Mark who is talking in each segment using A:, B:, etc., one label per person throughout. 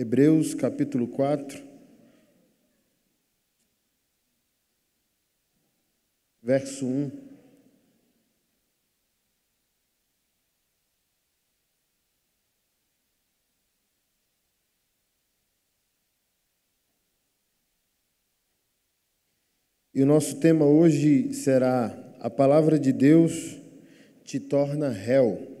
A: Hebreus capítulo 4, verso 1. E o nosso tema hoje será: A palavra de Deus te torna réu.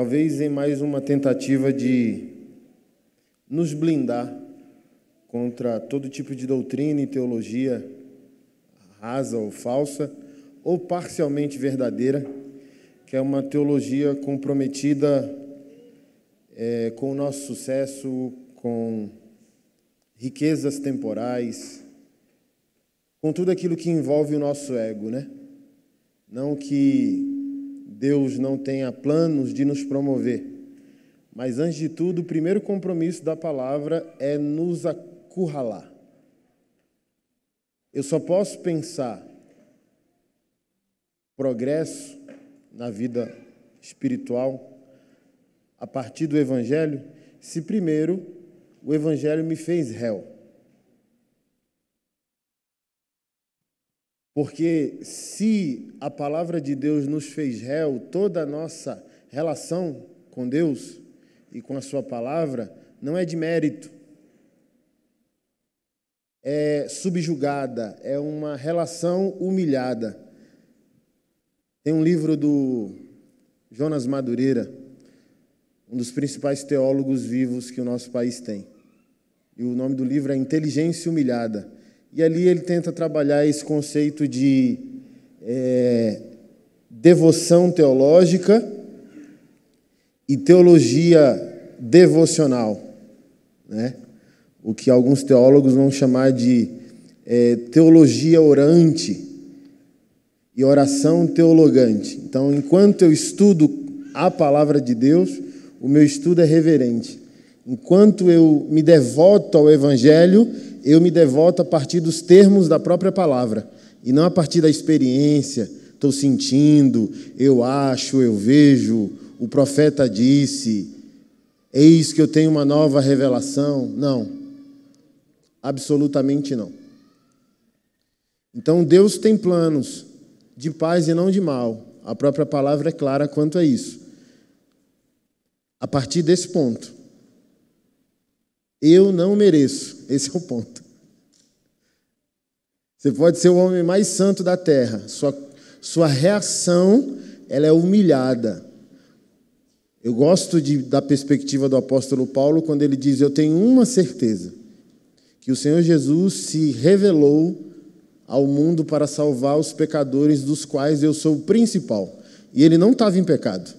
A: Talvez em mais uma tentativa de nos blindar contra todo tipo de doutrina e teologia rasa ou falsa, ou parcialmente verdadeira, que é uma teologia comprometida é, com o nosso sucesso, com riquezas temporais, com tudo aquilo que envolve o nosso ego, né? Não que Deus não tenha planos de nos promover. Mas antes de tudo, o primeiro compromisso da palavra é nos acurralar. Eu só posso pensar progresso na vida espiritual a partir do Evangelho se primeiro o Evangelho me fez réu. Porque se a palavra de Deus nos fez réu, toda a nossa relação com Deus e com a Sua palavra não é de mérito, é subjugada, é uma relação humilhada. Tem um livro do Jonas Madureira, um dos principais teólogos vivos que o nosso país tem. E o nome do livro é Inteligência Humilhada. E ali ele tenta trabalhar esse conceito de é, devoção teológica e teologia devocional, né? o que alguns teólogos vão chamar de é, teologia orante e oração teologante. Então, enquanto eu estudo a palavra de Deus, o meu estudo é reverente. Enquanto eu me devoto ao Evangelho, eu me devoto a partir dos termos da própria palavra e não a partir da experiência. Estou sentindo, eu acho, eu vejo, o profeta disse, eis que eu tenho uma nova revelação. Não, absolutamente não. Então Deus tem planos de paz e não de mal. A própria palavra é clara quanto a isso. A partir desse ponto, eu não mereço. Esse é o ponto. Você pode ser o homem mais santo da terra, sua, sua reação ela é humilhada. Eu gosto de, da perspectiva do apóstolo Paulo quando ele diz: Eu tenho uma certeza, que o Senhor Jesus se revelou ao mundo para salvar os pecadores, dos quais eu sou o principal. E ele não estava em pecado.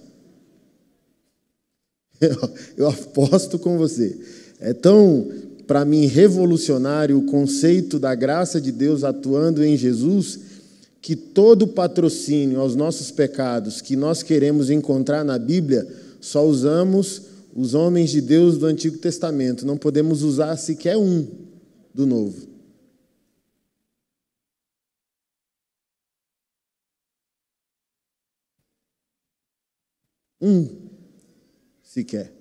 A: Eu, eu aposto com você é tão, para mim, revolucionário o conceito da graça de Deus atuando em Jesus, que todo patrocínio aos nossos pecados que nós queremos encontrar na Bíblia, só usamos os homens de Deus do Antigo Testamento, não podemos usar sequer um do Novo. Um sequer.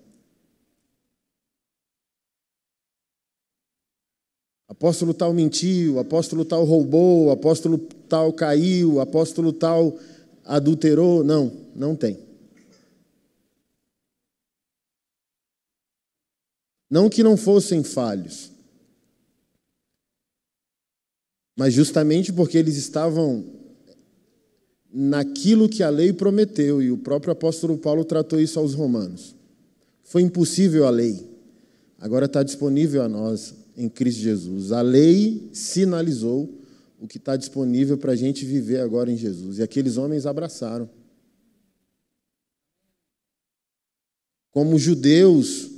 A: Apóstolo tal mentiu, apóstolo tal roubou, apóstolo tal caiu, apóstolo tal adulterou. Não, não tem. Não que não fossem falhos, mas justamente porque eles estavam naquilo que a lei prometeu, e o próprio apóstolo Paulo tratou isso aos romanos. Foi impossível a lei, agora está disponível a nós em Cristo Jesus. A lei sinalizou o que está disponível para a gente viver agora em Jesus. E aqueles homens abraçaram. Como judeus,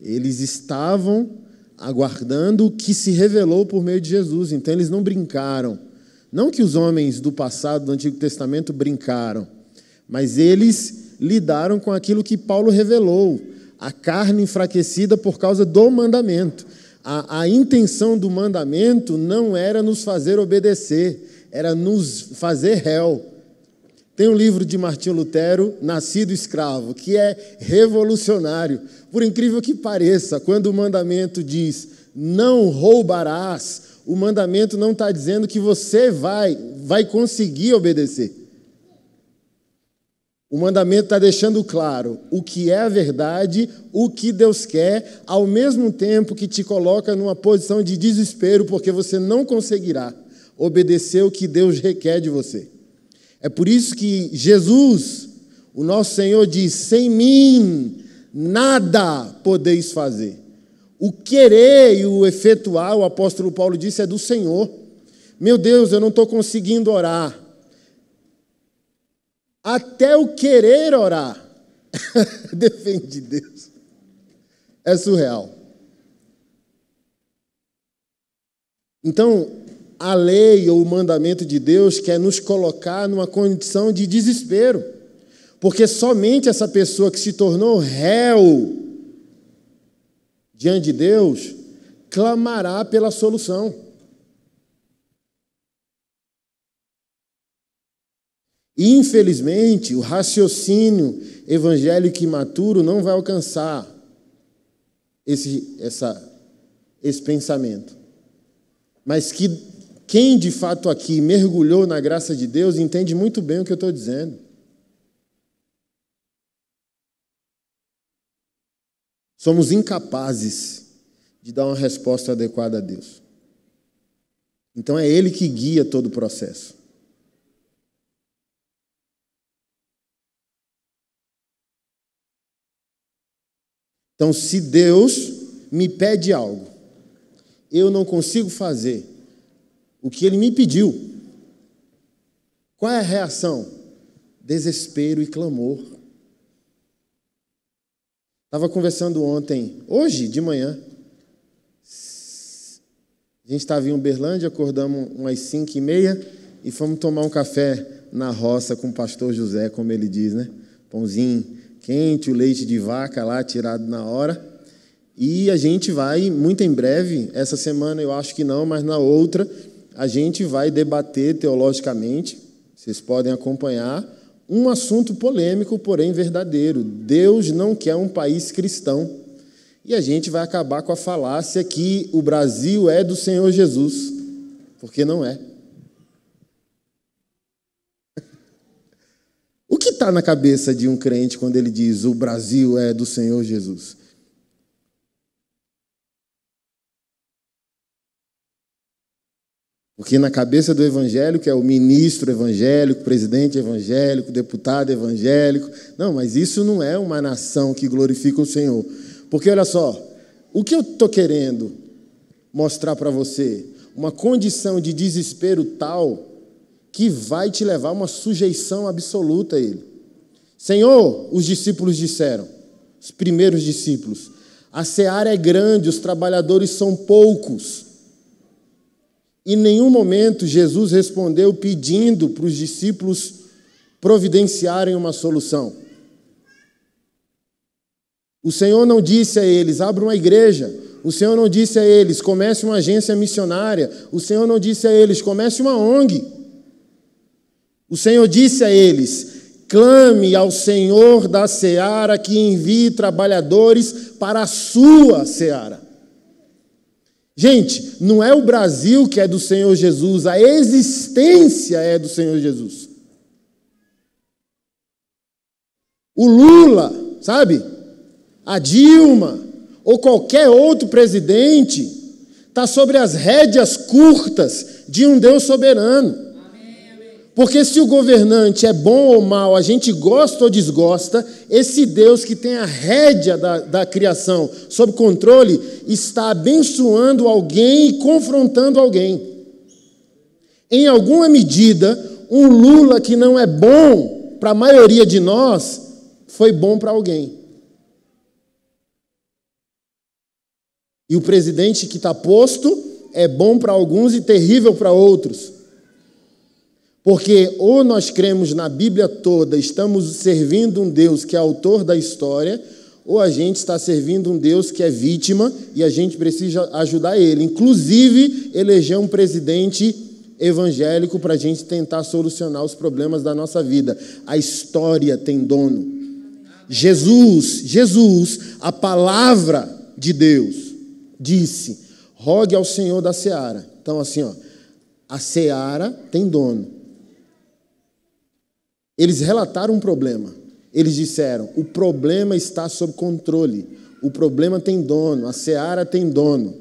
A: eles estavam aguardando o que se revelou por meio de Jesus. Então eles não brincaram. Não que os homens do passado, do Antigo Testamento, brincaram, mas eles lidaram com aquilo que Paulo revelou, a carne enfraquecida por causa do mandamento. A, a intenção do mandamento não era nos fazer obedecer, era nos fazer réu. Tem um livro de Martinho Lutero, Nascido Escravo, que é revolucionário. Por incrível que pareça, quando o mandamento diz não roubarás, o mandamento não está dizendo que você vai, vai conseguir obedecer. O mandamento está deixando claro o que é a verdade, o que Deus quer, ao mesmo tempo que te coloca numa posição de desespero, porque você não conseguirá obedecer o que Deus requer de você. É por isso que Jesus, o nosso Senhor, diz: sem mim nada podeis fazer. O querer e o efetuar, o apóstolo Paulo disse, é do Senhor. Meu Deus, eu não estou conseguindo orar até o querer orar. Defende Deus. É surreal. Então, a lei ou o mandamento de Deus quer nos colocar numa condição de desespero, porque somente essa pessoa que se tornou réu diante de Deus clamará pela solução. Infelizmente, o raciocínio evangélico imaturo não vai alcançar esse, essa, esse pensamento. Mas que quem de fato aqui mergulhou na graça de Deus entende muito bem o que eu estou dizendo. Somos incapazes de dar uma resposta adequada a Deus. Então é Ele que guia todo o processo. Então, se Deus me pede algo, eu não consigo fazer o que ele me pediu, qual é a reação? Desespero e clamor. Estava conversando ontem, hoje de manhã. A gente estava em Uberlândia, acordamos umas 5 e meia e fomos tomar um café na roça com o pastor José, como ele diz, né? Pãozinho quente, o leite de vaca lá tirado na hora. E a gente vai, muito em breve, essa semana eu acho que não, mas na outra, a gente vai debater teologicamente, vocês podem acompanhar, um assunto polêmico, porém verdadeiro. Deus não quer um país cristão. E a gente vai acabar com a falácia que o Brasil é do Senhor Jesus, porque não é. que está na cabeça de um crente quando ele diz o Brasil é do Senhor Jesus? Porque na cabeça do evangélico é o ministro evangélico, presidente evangélico, deputado evangélico. Não, mas isso não é uma nação que glorifica o Senhor. Porque olha só, o que eu estou querendo mostrar para você? Uma condição de desespero tal que vai te levar a uma sujeição absoluta a Ele. Senhor, os discípulos disseram, os primeiros discípulos, a seara é grande, os trabalhadores são poucos. Em nenhum momento Jesus respondeu pedindo para os discípulos providenciarem uma solução. O Senhor não disse a eles: abra uma igreja. O Senhor não disse a eles: comece uma agência missionária. O Senhor não disse a eles: comece uma ONG. O Senhor disse a eles: clame ao Senhor da seara que envie trabalhadores para a sua seara. Gente, não é o Brasil que é do Senhor Jesus, a existência é do Senhor Jesus. O Lula, sabe? A Dilma, ou qualquer outro presidente, está sobre as rédeas curtas de um Deus soberano. Porque se o governante é bom ou mal, a gente gosta ou desgosta, esse Deus que tem a rédea da, da criação sob controle está abençoando alguém e confrontando alguém. Em alguma medida, um Lula que não é bom para a maioria de nós foi bom para alguém. E o presidente que está posto é bom para alguns e terrível para outros. Porque ou nós cremos na Bíblia toda, estamos servindo um Deus que é autor da história, ou a gente está servindo um Deus que é vítima e a gente precisa ajudar ele. Inclusive, eleger um presidente evangélico para a gente tentar solucionar os problemas da nossa vida. A história tem dono. Jesus, Jesus, a palavra de Deus, disse: rogue ao Senhor da seara. Então, assim, ó, a seara tem dono eles relataram um problema. Eles disseram: o problema está sob controle, o problema tem dono, a seara tem dono.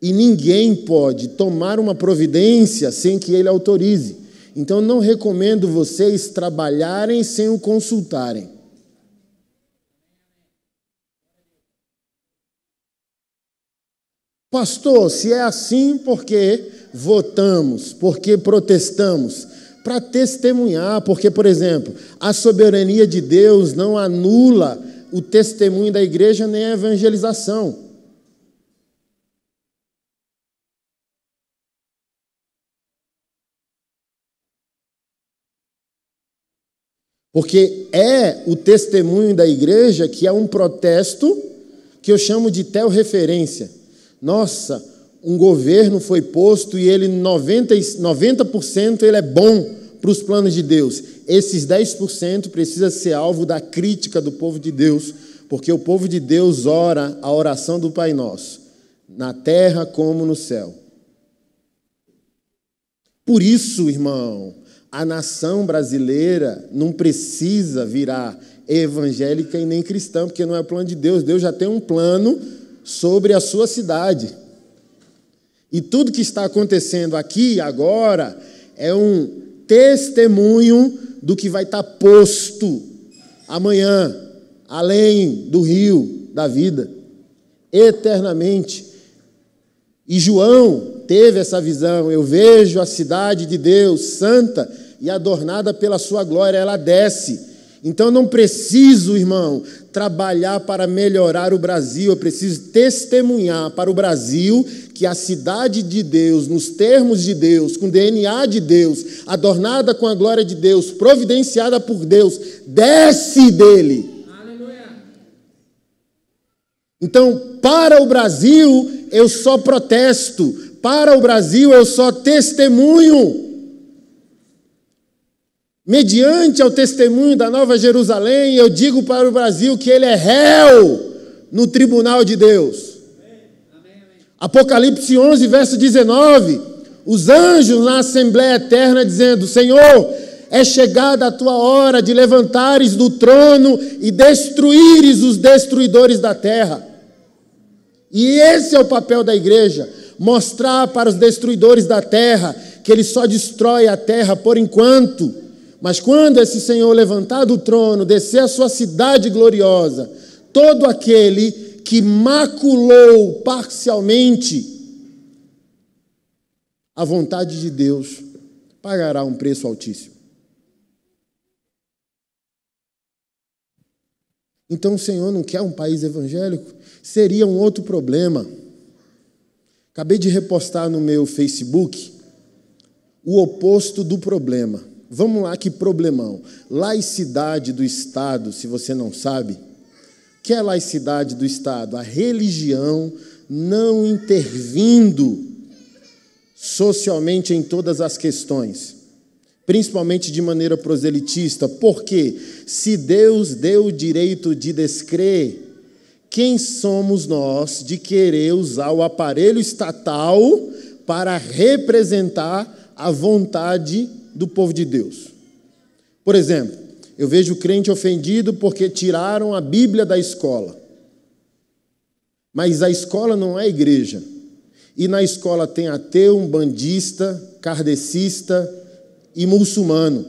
A: E ninguém pode tomar uma providência sem que ele autorize. Então, não recomendo vocês trabalharem sem o consultarem. Pastor, se é assim, por que votamos, porque protestamos, para testemunhar, porque, por exemplo, a soberania de Deus não anula o testemunho da igreja nem a evangelização. Porque é o testemunho da igreja que é um protesto que eu chamo de referência. Nossa, um governo foi posto e ele 90%, 90 ele é bom para os planos de Deus. Esses 10% precisa ser alvo da crítica do povo de Deus, porque o povo de Deus ora a oração do Pai Nosso, na terra como no céu. Por isso, irmão, a nação brasileira não precisa virar evangélica e nem cristã, porque não é o plano de Deus. Deus já tem um plano sobre a sua cidade. E tudo que está acontecendo aqui agora é um testemunho do que vai estar tá posto amanhã, além do rio da vida, eternamente. E João teve essa visão. Eu vejo a cidade de Deus, santa e adornada pela sua glória, ela desce. Então não preciso, irmão, trabalhar para melhorar o Brasil, eu preciso testemunhar para o Brasil que a cidade de Deus, nos termos de Deus, com DNA de Deus, adornada com a glória de Deus, providenciada por Deus, desce dele. Aleluia. Então, para o Brasil, eu só protesto, para o Brasil, eu só testemunho. Mediante ao testemunho da Nova Jerusalém, eu digo para o Brasil que ele é réu no tribunal de Deus. Apocalipse 11, verso 19. Os anjos na Assembleia Eterna dizendo: Senhor, é chegada a tua hora de levantares do trono e destruíres os destruidores da terra. E esse é o papel da igreja: mostrar para os destruidores da terra que ele só destrói a terra por enquanto. Mas quando esse Senhor levantar do trono, descer a sua cidade gloriosa, todo aquele que maculou parcialmente a vontade de Deus, pagará um preço altíssimo. Então o Senhor não quer um país evangélico? Seria um outro problema. Acabei de repostar no meu Facebook o oposto do problema. Vamos lá, que problemão. Laicidade do Estado, se você não sabe, que é a laicidade do Estado, a religião não intervindo socialmente em todas as questões, principalmente de maneira proselitista, porque se Deus deu o direito de descrer, quem somos nós de querer usar o aparelho estatal para representar a vontade do povo de Deus? Por exemplo, eu vejo o crente ofendido porque tiraram a Bíblia da escola. Mas a escola não é igreja. E na escola tem ateu, bandista, kardecista e muçulmano.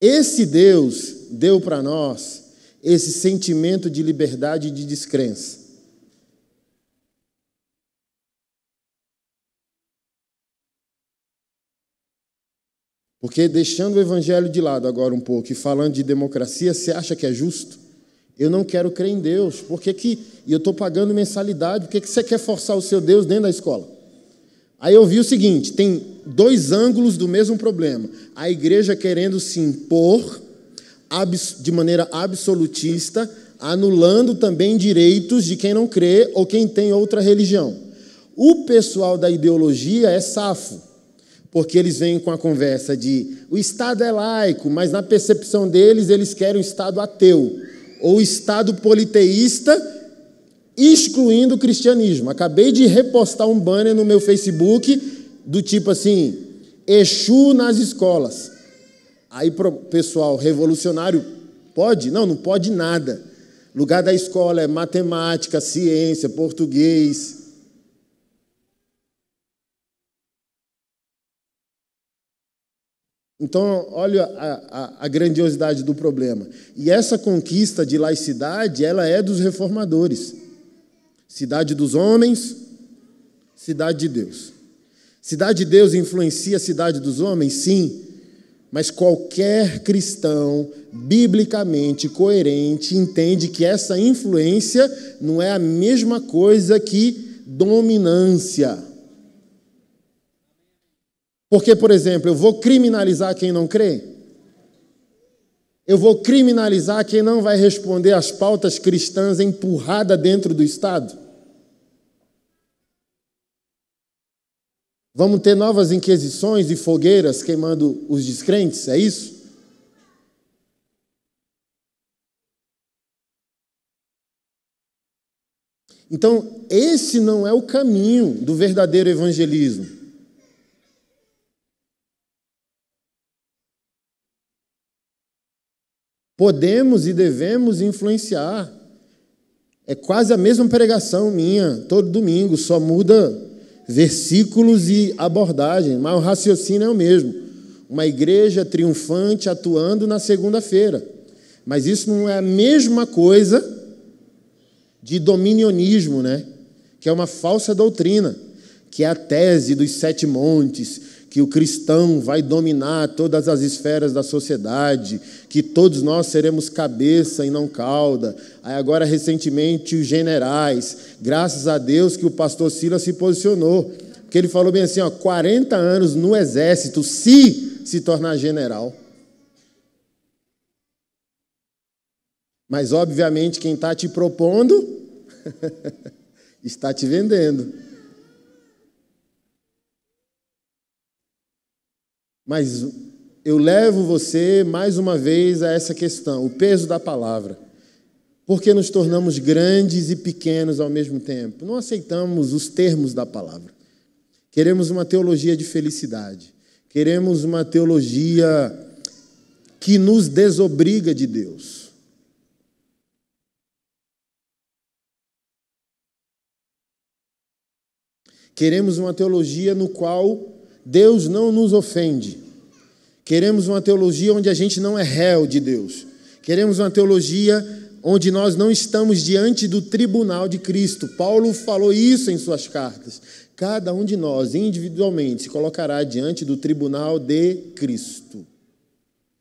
A: Esse Deus deu para nós esse sentimento de liberdade e de descrença. Porque deixando o evangelho de lado agora um pouco e falando de democracia, você acha que é justo? Eu não quero crer em Deus, Por que e eu estou pagando mensalidade, por que, que você quer forçar o seu Deus dentro da escola? Aí eu vi o seguinte: tem dois ângulos do mesmo problema. A igreja querendo se impor de maneira absolutista, anulando também direitos de quem não crê ou quem tem outra religião. O pessoal da ideologia é safo. Porque eles vêm com a conversa de o Estado é laico, mas na percepção deles eles querem o Estado ateu, ou Estado politeísta, excluindo o cristianismo. Acabei de repostar um banner no meu Facebook do tipo assim: Exu nas escolas. Aí, pessoal, revolucionário, pode? Não, não pode nada. Lugar da escola é matemática, ciência, português Então, olha a, a, a, grandiosidade do problema. E essa conquista de laicidade, ela é dos reformadores. Cidade dos homens, cidade de Deus. Cidade de Deus influencia a cidade dos homens? Sim. Mas qualquer cristão biblicamente coerente entende que essa influência não é a mesma coisa que dominância. Porque, por exemplo, eu vou criminalizar quem não crê? Eu vou criminalizar quem não vai responder às pautas cristãs empurrada dentro do Estado? Vamos ter novas inquisições e fogueiras queimando os descrentes, é isso? Então, esse não é o caminho do verdadeiro evangelismo. Podemos e devemos influenciar. É quase a mesma pregação minha, todo domingo, só muda versículos e abordagem, mas o raciocínio é o mesmo. Uma igreja triunfante atuando na segunda-feira. Mas isso não é a mesma coisa de dominionismo, né? que é uma falsa doutrina, que é a tese dos sete montes, que o cristão vai dominar todas as esferas da sociedade, que todos nós seremos cabeça e não cauda. Aí agora, recentemente, os generais. Graças a Deus que o pastor Silas se posicionou. Porque ele falou bem assim: ó, 40 anos no exército, se se tornar general. Mas, obviamente, quem está te propondo está te vendendo. Mas eu levo você mais uma vez a essa questão, o peso da palavra. Por que nos tornamos grandes e pequenos ao mesmo tempo? Não aceitamos os termos da palavra. Queremos uma teologia de felicidade. Queremos uma teologia que nos desobriga de Deus. Queremos uma teologia no qual Deus não nos ofende. Queremos uma teologia onde a gente não é réu de Deus. Queremos uma teologia onde nós não estamos diante do tribunal de Cristo. Paulo falou isso em suas cartas. Cada um de nós, individualmente, se colocará diante do tribunal de Cristo.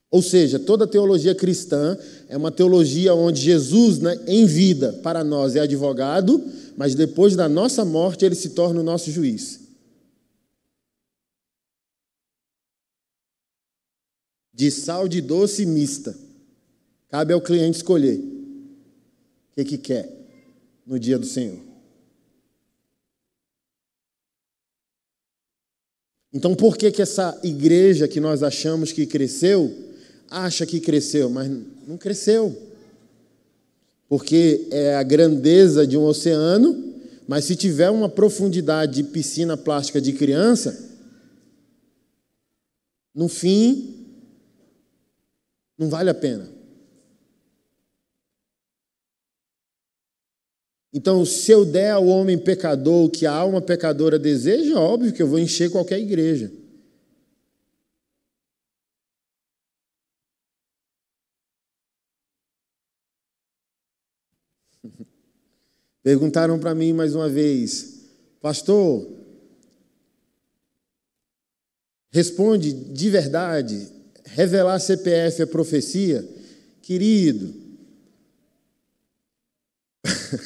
A: Ou seja, toda teologia cristã é uma teologia onde Jesus, né, em vida, para nós é advogado, mas depois da nossa morte ele se torna o nosso juiz. de sal de doce mista. Cabe ao cliente escolher o que, que quer no dia do Senhor. Então, por que, que essa igreja que nós achamos que cresceu, acha que cresceu, mas não cresceu? Porque é a grandeza de um oceano, mas se tiver uma profundidade de piscina plástica de criança, no fim não vale a pena. Então, se eu der ao homem pecador o que a alma pecadora deseja, é óbvio que eu vou encher qualquer igreja. Perguntaram para mim mais uma vez, pastor, responde de verdade revelar CPF é profecia, querido,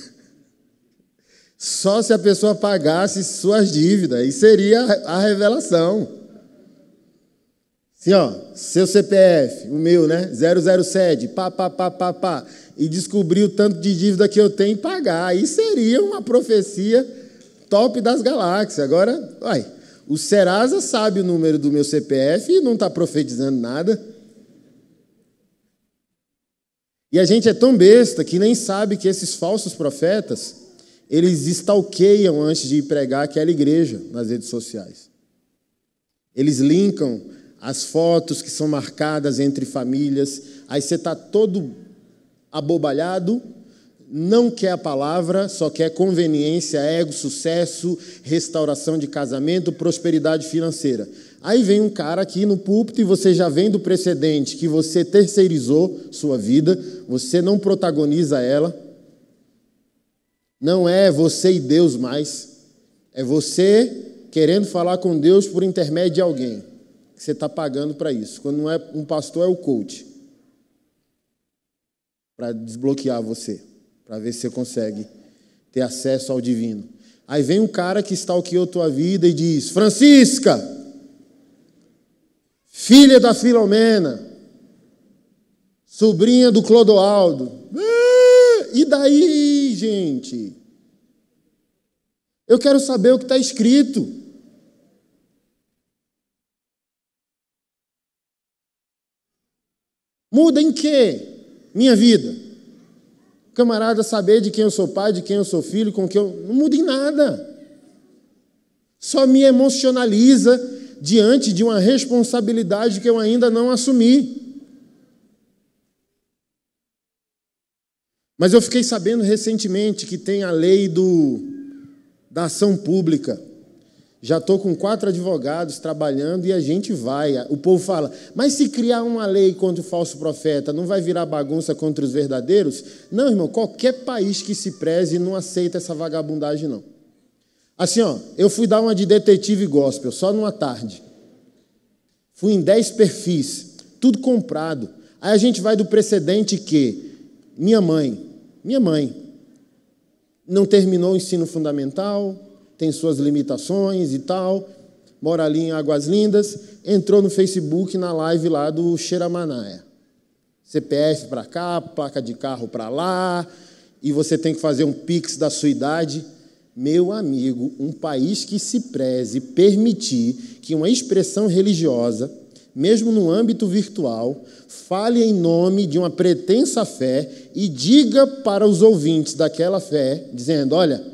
A: só se a pessoa pagasse suas dívidas, e seria a revelação. Sim, ó, seu CPF, o meu, né? 007, pá, pá, pá, pá, pá. E descobrir o tanto de dívida que eu tenho em pagar. Aí seria uma profecia top das galáxias. Agora, olha o Serasa sabe o número do meu CPF e não está profetizando nada. E a gente é tão besta que nem sabe que esses falsos profetas, eles stalkeiam antes de pregar aquela igreja nas redes sociais. Eles linkam as fotos que são marcadas entre famílias, aí você está todo abobalhado, não quer a palavra, só quer conveniência, ego, sucesso, restauração de casamento, prosperidade financeira. Aí vem um cara aqui no púlpito e você já vem do precedente que você terceirizou sua vida, você não protagoniza ela. Não é você e Deus mais, é você querendo falar com Deus por intermédio de alguém. Que você está pagando para isso. Quando não é um pastor, é o coach. Para desbloquear você para ver se você consegue ter acesso ao divino. Aí vem um cara que stalkeou tua vida e diz: Francisca, filha da Filomena, sobrinha do Clodoaldo. E daí, gente? Eu quero saber o que está escrito. Muda em quê minha vida? Camarada, saber de quem eu sou pai, de quem eu sou filho, com quem eu. Não muda em nada. Só me emocionaliza diante de uma responsabilidade que eu ainda não assumi. Mas eu fiquei sabendo recentemente que tem a lei do, da ação pública. Já estou com quatro advogados trabalhando e a gente vai. O povo fala, mas se criar uma lei contra o falso profeta, não vai virar bagunça contra os verdadeiros? Não, irmão, qualquer país que se preze não aceita essa vagabundagem, não. Assim, ó, eu fui dar uma de detetive gospel, só numa tarde. Fui em dez perfis, tudo comprado. Aí a gente vai do precedente que minha mãe, minha mãe, não terminou o ensino fundamental, tem suas limitações e tal. Mora ali em Águas Lindas. Entrou no Facebook na live lá do Xeramanaia. CPF para cá, placa de carro para lá, e você tem que fazer um pix da sua idade. Meu amigo, um país que se preze permitir que uma expressão religiosa, mesmo no âmbito virtual, fale em nome de uma pretensa fé e diga para os ouvintes daquela fé, dizendo: olha,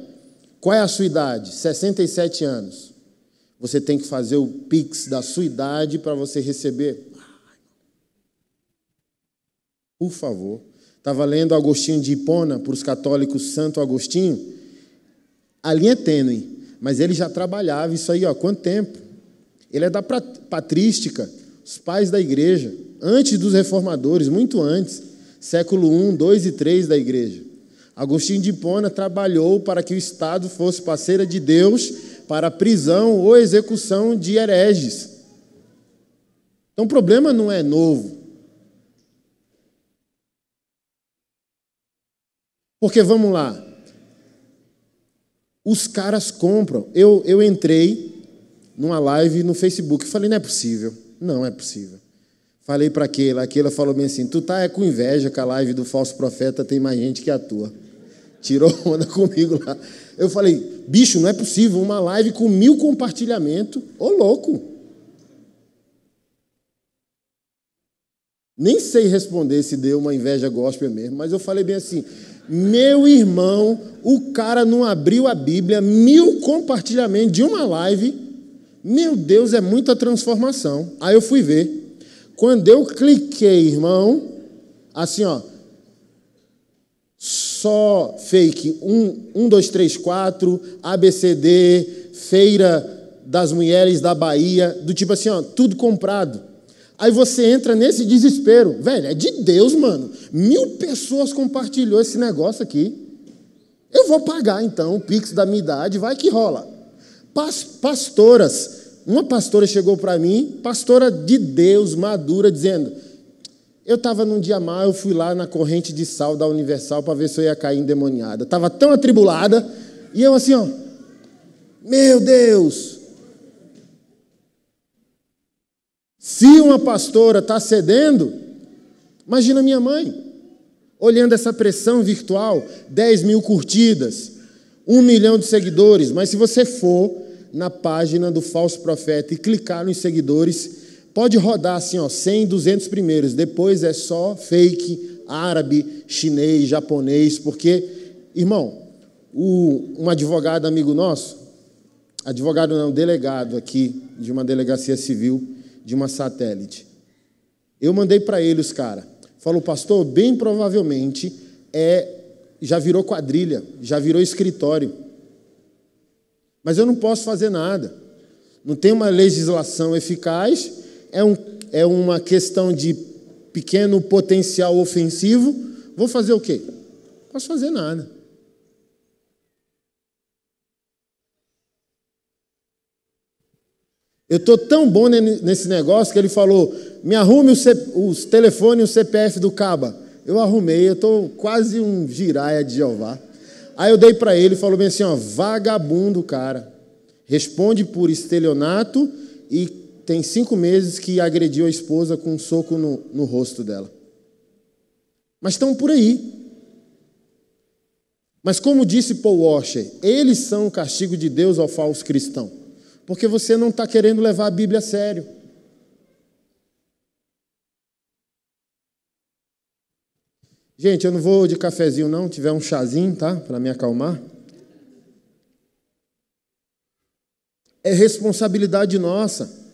A: qual é a sua idade? 67 anos. Você tem que fazer o pix da sua idade para você receber. Por favor. Estava lendo Agostinho de Hipona, para os católicos, Santo Agostinho. A linha é tênue, mas ele já trabalhava isso aí, ó, quanto tempo? Ele é da patrística, os pais da igreja, antes dos reformadores, muito antes, século I, II e III da igreja. Agostinho de Hipona trabalhou para que o Estado fosse parceira de Deus para a prisão ou execução de hereges. Então o problema não é novo. Porque vamos lá. Os caras compram. Eu, eu entrei numa live no Facebook. e Falei, não é possível. Não é possível. Falei para aquela. Aquela falou bem assim: tu tá é com inveja que a live do falso profeta tem mais gente que a tua. Tirou onda comigo lá. Eu falei, bicho, não é possível, uma live com mil compartilhamento. Ô louco! Nem sei responder se deu uma inveja gospel mesmo, mas eu falei bem assim: meu irmão, o cara não abriu a Bíblia, mil compartilhamentos de uma live. Meu Deus, é muita transformação. Aí eu fui ver. Quando eu cliquei, irmão, assim, ó, só fake 1, 1 2, 3, 4, ABCD, Feira das Mulheres da Bahia, do tipo assim, ó, tudo comprado. Aí você entra nesse desespero. Velho, é de Deus, mano. Mil pessoas compartilhou esse negócio aqui. Eu vou pagar então o Pix da minha idade, vai que rola. Pas, pastoras, uma pastora chegou para mim, pastora de Deus, madura, dizendo: eu estava num dia mal, eu fui lá na corrente de sal da Universal para ver se eu ia cair endemoniada. Estava tão atribulada, e eu assim, ó, meu Deus! Se uma pastora está cedendo, imagina minha mãe, olhando essa pressão virtual, 10 mil curtidas, um milhão de seguidores, mas se você for na página do falso profeta e clicar nos seguidores, Pode rodar assim, ó, 100, 200 primeiros, depois é só fake, árabe, chinês, japonês, porque, irmão, o, um advogado amigo nosso, advogado não, delegado aqui de uma delegacia civil, de uma satélite, eu mandei para ele os caras. Falou, pastor, bem provavelmente é já virou quadrilha, já virou escritório. Mas eu não posso fazer nada. Não tem uma legislação eficaz é, um, é uma questão de pequeno potencial ofensivo, vou fazer o quê? Não posso fazer nada. Eu estou tão bom nesse negócio que ele falou: me arrume os, os telefones e o CPF do Caba. Eu arrumei, eu estou quase um giraia de Jeová. Aí eu dei para ele e falou bem assim: ó, vagabundo, cara. Responde por estelionato e tem cinco meses que agrediu a esposa com um soco no, no rosto dela. Mas estão por aí. Mas como disse Paul Washer, eles são o castigo de Deus ao falso cristão. Porque você não está querendo levar a Bíblia a sério. Gente, eu não vou de cafezinho não, tiver um chazinho, tá? Para me acalmar. É responsabilidade nossa.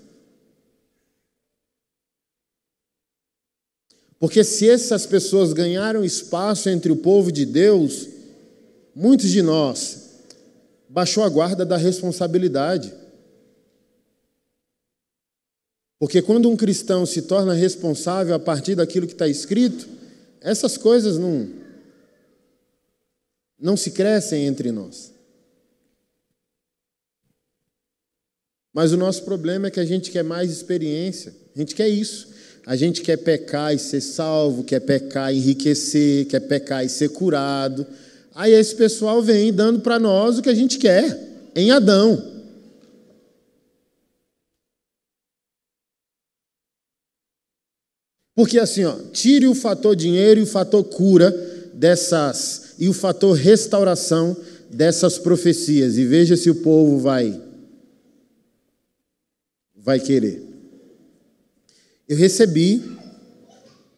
A: Porque se essas pessoas ganharam espaço entre o povo de Deus, muitos de nós baixou a guarda da responsabilidade. Porque quando um cristão se torna responsável a partir daquilo que está escrito, essas coisas não, não se crescem entre nós. Mas o nosso problema é que a gente quer mais experiência, a gente quer isso. A gente quer pecar e ser salvo, quer pecar e enriquecer, quer pecar e ser curado. Aí esse pessoal vem dando para nós o que a gente quer, em Adão. Porque assim, ó, tire o fator dinheiro e o fator cura dessas e o fator restauração dessas profecias e veja se o povo vai vai querer. Eu recebi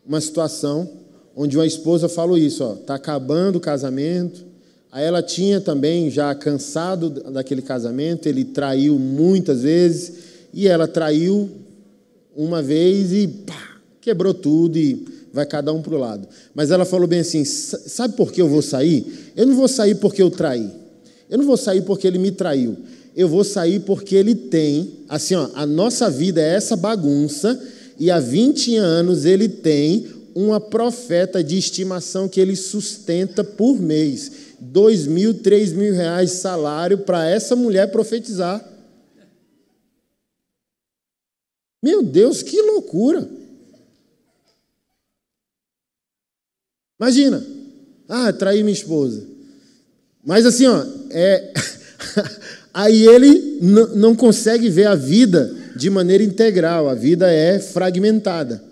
A: uma situação onde uma esposa falou isso, ó, tá acabando o casamento. Aí ela tinha também já cansado daquele casamento, ele traiu muitas vezes e ela traiu uma vez e pá, quebrou tudo e vai cada um para o lado. Mas ela falou bem assim: sabe por que eu vou sair? Eu não vou sair porque eu traí. Eu não vou sair porque ele me traiu. Eu vou sair porque ele tem. Assim, ó, a nossa vida é essa bagunça e há 20 anos ele tem uma profeta de estimação que ele sustenta por mês. Dois mil, três mil reais salário para essa mulher profetizar. Meu Deus, que loucura! Imagina, ah, traí minha esposa. Mas assim, ó, é... aí ele não consegue ver a vida de maneira integral, a vida é fragmentada.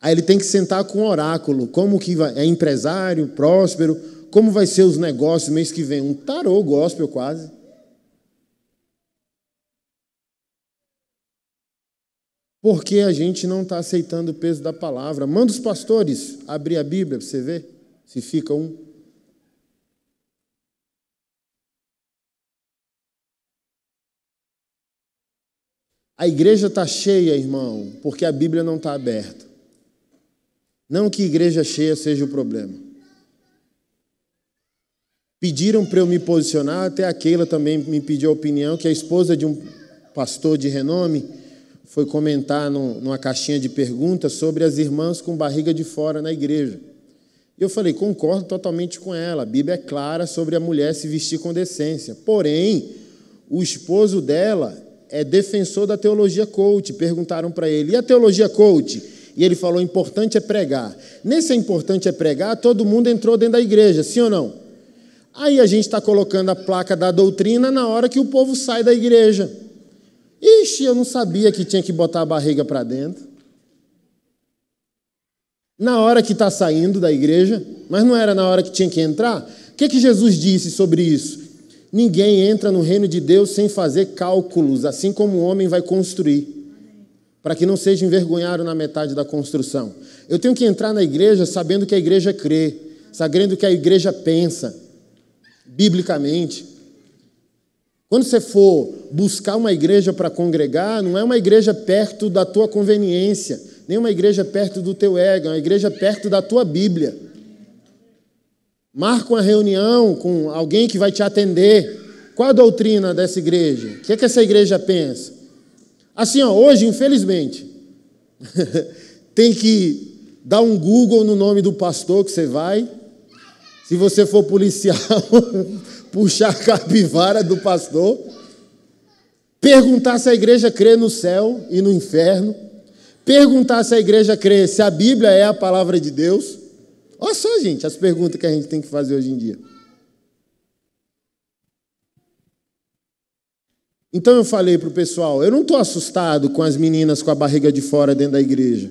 A: Aí ele tem que sentar com o oráculo, como que vai, é empresário, próspero, como vai ser os negócios mês que vem, um tarô gospel quase. Porque a gente não está aceitando o peso da palavra. Manda os pastores abrir a Bíblia para você ver se fica um. A igreja está cheia, irmão, porque a Bíblia não está aberta. Não que igreja cheia seja o problema. Pediram para eu me posicionar, até a Keila também me pediu a opinião, que a esposa de um pastor de renome foi comentar numa caixinha de perguntas sobre as irmãs com barriga de fora na igreja. Eu falei, concordo totalmente com ela. A Bíblia é clara sobre a mulher se vestir com decência. Porém, o esposo dela é defensor da teologia coach. Perguntaram para ele: e a teologia coach? E ele falou: importante é pregar. Nesse é importante é pregar, todo mundo entrou dentro da igreja, sim ou não? Aí a gente está colocando a placa da doutrina na hora que o povo sai da igreja. Ixi, eu não sabia que tinha que botar a barriga para dentro. Na hora que está saindo da igreja, mas não era na hora que tinha que entrar. O que, que Jesus disse sobre isso? Ninguém entra no reino de Deus sem fazer cálculos, assim como o homem vai construir para que não seja envergonhado na metade da construção. Eu tenho que entrar na igreja sabendo que a igreja crê, sabendo que a igreja pensa, biblicamente. Quando você for buscar uma igreja para congregar, não é uma igreja perto da tua conveniência, nem uma igreja perto do teu ego, é uma igreja perto da tua Bíblia. Marca uma reunião com alguém que vai te atender. Qual a doutrina dessa igreja? O que, é que essa igreja pensa? Assim, ó, hoje, infelizmente, tem que dar um Google no nome do pastor que você vai. Se você for policial, puxar a capivara do pastor. Perguntar se a igreja crê no céu e no inferno. Perguntar se a igreja crê se a Bíblia é a palavra de Deus. Olha só, gente, as perguntas que a gente tem que fazer hoje em dia. Então eu falei para o pessoal: eu não estou assustado com as meninas com a barriga de fora dentro da igreja.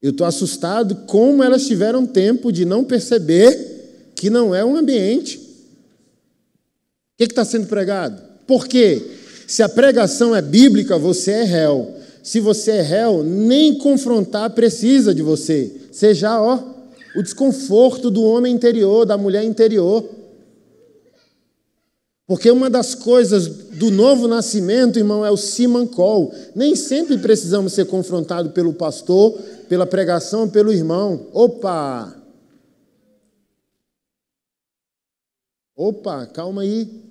A: Eu estou assustado como elas tiveram tempo de não perceber que não é um ambiente. O que é está sendo pregado? Por quê? Se a pregação é bíblica, você é réu. Se você é réu, nem confrontar precisa de você seja, ó, o desconforto do homem interior, da mulher interior. Porque uma das coisas do novo nascimento, irmão, é o simancol. Nem sempre precisamos ser confrontados pelo pastor, pela pregação, pelo irmão. Opa! Opa, calma aí.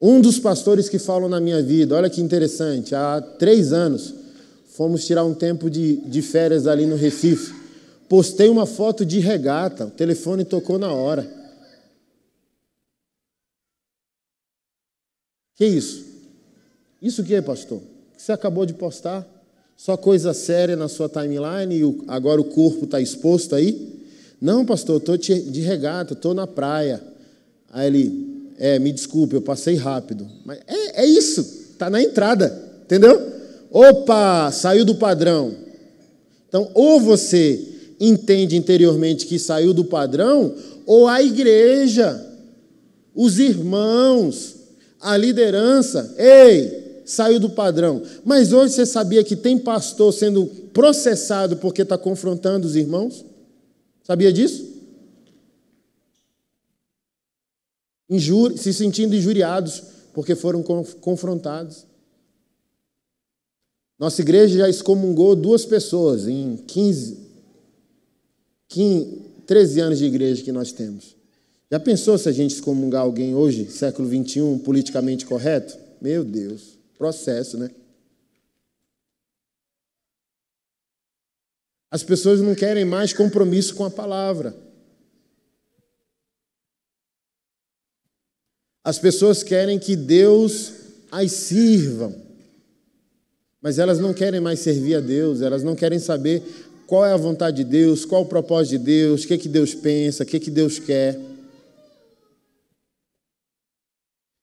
A: Um dos pastores que falam na minha vida, olha que interessante, há três anos fomos tirar um tempo de, de férias ali no Recife. Postei uma foto de regata, o telefone tocou na hora. Que isso? Isso que é, pastor? Que você acabou de postar? Só coisa séria na sua timeline e agora o corpo está exposto aí? Não, pastor, estou de regata, estou na praia. Aí ele, é, me desculpe, eu passei rápido. Mas é, é isso, está na entrada, entendeu? Opa, saiu do padrão. Então, ou você entende interiormente que saiu do padrão, ou a igreja, os irmãos, a liderança, ei, saiu do padrão. Mas hoje você sabia que tem pastor sendo processado porque está confrontando os irmãos? Sabia disso? se sentindo injuriados porque foram confrontados. Nossa igreja já excomungou duas pessoas em 15, 15, 13 anos de igreja que nós temos. Já pensou se a gente excomungar alguém hoje, século XXI, politicamente correto? Meu Deus, processo, né? As pessoas não querem mais compromisso com a palavra. As pessoas querem que Deus as sirvam, mas elas não querem mais servir a Deus, elas não querem saber qual é a vontade de Deus, qual o propósito de Deus, o que, é que Deus pensa, o que, é que Deus quer.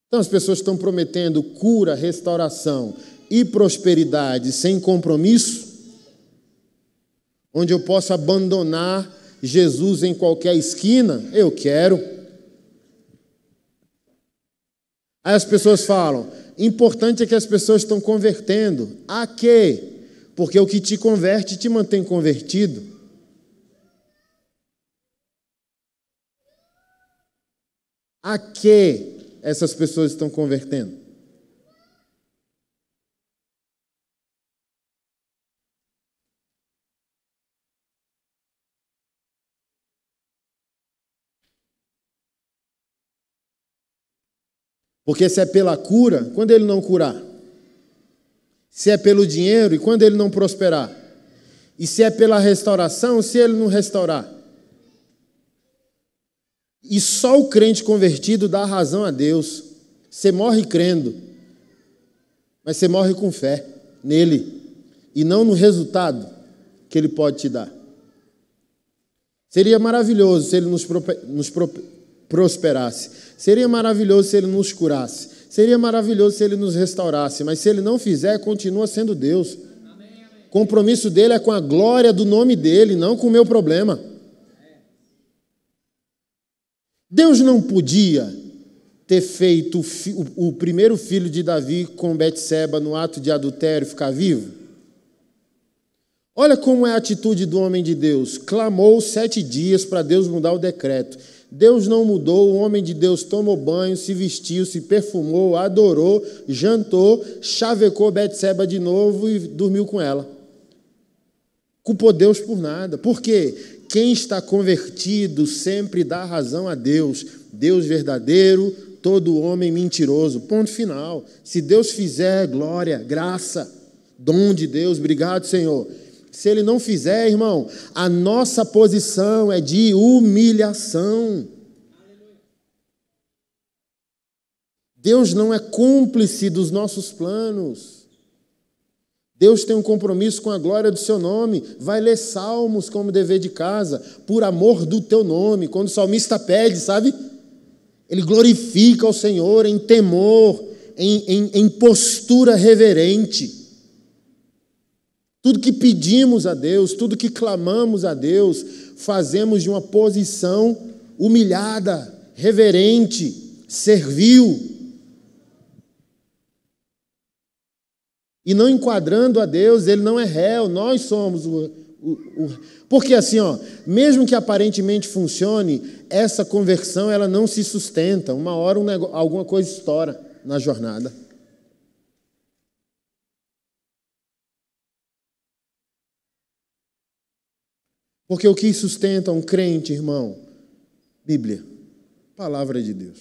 A: Então as pessoas estão prometendo cura, restauração e prosperidade sem compromisso, onde eu posso abandonar Jesus em qualquer esquina, eu quero. Aí as pessoas falam: importante é que as pessoas estão convertendo. A quê? Porque o que te converte te mantém convertido. A que essas pessoas estão convertendo? Porque se é pela cura, quando ele não curar? Se é pelo dinheiro, e quando ele não prosperar? E se é pela restauração, se ele não restaurar? E só o crente convertido dá razão a Deus. Você morre crendo, mas você morre com fé nele e não no resultado que ele pode te dar. Seria maravilhoso se ele nos, nos prosperasse. Seria maravilhoso se ele nos curasse. Seria maravilhoso se ele nos restaurasse. Mas se ele não fizer, continua sendo Deus. O compromisso dele é com a glória do nome dele, não com o meu problema. Deus não podia ter feito o, primeiro filho de Davi com Betseba no ato de adultério ficar vivo? Olha como é a atitude do homem de Deus. Clamou sete dias para Deus mudar o decreto. Deus não mudou, o homem de Deus tomou banho, se vestiu, se perfumou, adorou, jantou, chavecou Betseba de novo e dormiu com ela. Culpou Deus por nada. Por quê? Quem está convertido sempre dá razão a Deus. Deus verdadeiro, todo homem mentiroso. Ponto final. Se Deus fizer, glória, graça, dom de Deus, obrigado, Senhor. Se ele não fizer, irmão, a nossa posição é de humilhação. Deus não é cúmplice dos nossos planos. Deus tem um compromisso com a glória do seu nome. Vai ler salmos como dever de casa, por amor do teu nome. Quando o salmista pede, sabe? Ele glorifica o Senhor em temor, em, em, em postura reverente. Tudo que pedimos a Deus, tudo que clamamos a Deus, fazemos de uma posição humilhada, reverente, servil. E não enquadrando a Deus, ele não é réu, nós somos o, o, o. Porque assim, ó, mesmo que aparentemente funcione, essa conversão ela não se sustenta. Uma hora um alguma coisa estoura na jornada. Porque o que sustenta um crente, irmão? Bíblia, palavra de Deus.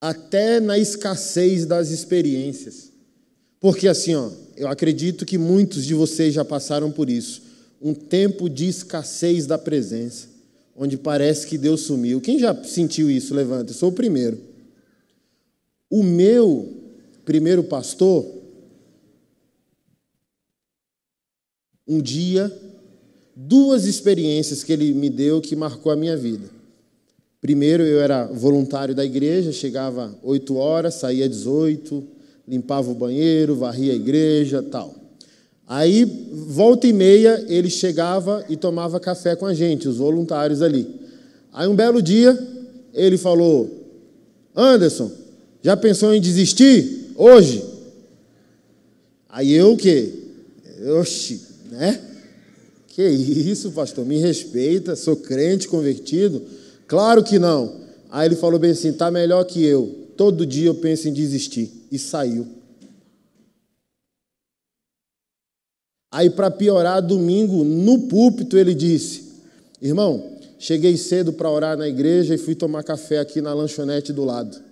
A: Até na escassez das experiências. Porque assim, ó, eu acredito que muitos de vocês já passaram por isso. Um tempo de escassez da presença, onde parece que Deus sumiu. Quem já sentiu isso? Levanta, eu sou o primeiro. O meu primeiro pastor, um dia, duas experiências que ele me deu que marcou a minha vida. Primeiro, eu era voluntário da igreja, chegava 8 horas, saía 18, limpava o banheiro, varria a igreja, tal. Aí, volta e meia, ele chegava e tomava café com a gente, os voluntários ali. Aí, um belo dia, ele falou: Anderson, já pensou em desistir hoje? Aí eu o quê? Oxi, né? Que isso, pastor, me respeita, sou crente, convertido. Claro que não. Aí ele falou bem assim: tá melhor que eu. Todo dia eu penso em desistir. E saiu. Aí, para piorar, domingo, no púlpito, ele disse: Irmão, cheguei cedo para orar na igreja e fui tomar café aqui na lanchonete do lado.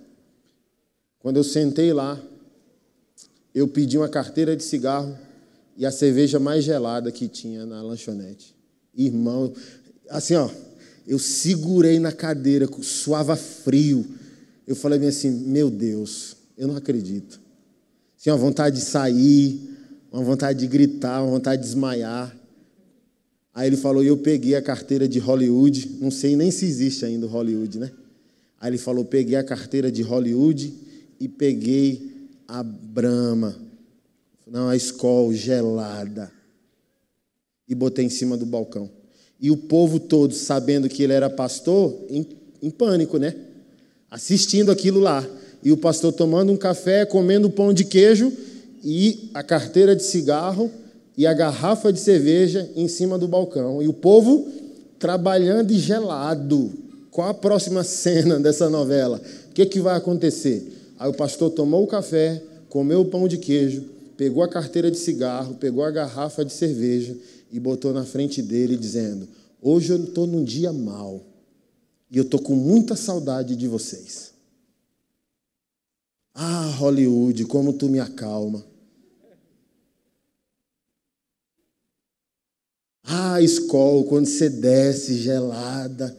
A: Quando eu sentei lá, eu pedi uma carteira de cigarro e a cerveja mais gelada que tinha na lanchonete. Irmão, assim, ó, eu segurei na cadeira, suava frio. Eu falei bem assim, meu Deus, eu não acredito. tinha uma vontade de sair, uma vontade de gritar, uma vontade de desmaiar. Aí ele falou, eu peguei a carteira de Hollywood, não sei nem se existe ainda Hollywood, né? Aí ele falou, peguei a carteira de Hollywood e peguei a Brahma. Não, a escola gelada. E botei em cima do balcão. E o povo todo, sabendo que ele era pastor, em, em pânico, né? Assistindo aquilo lá. E o pastor tomando um café, comendo pão de queijo e a carteira de cigarro e a garrafa de cerveja em cima do balcão. E o povo trabalhando e gelado. Qual a próxima cena dessa novela? O que, é que vai acontecer? Aí o pastor tomou o café, comeu o pão de queijo, pegou a carteira de cigarro, pegou a garrafa de cerveja e botou na frente dele, dizendo: Hoje eu estou num dia mal e eu estou com muita saudade de vocês. Ah, Hollywood, como tu me acalma. Ah, escola, quando você desce gelada.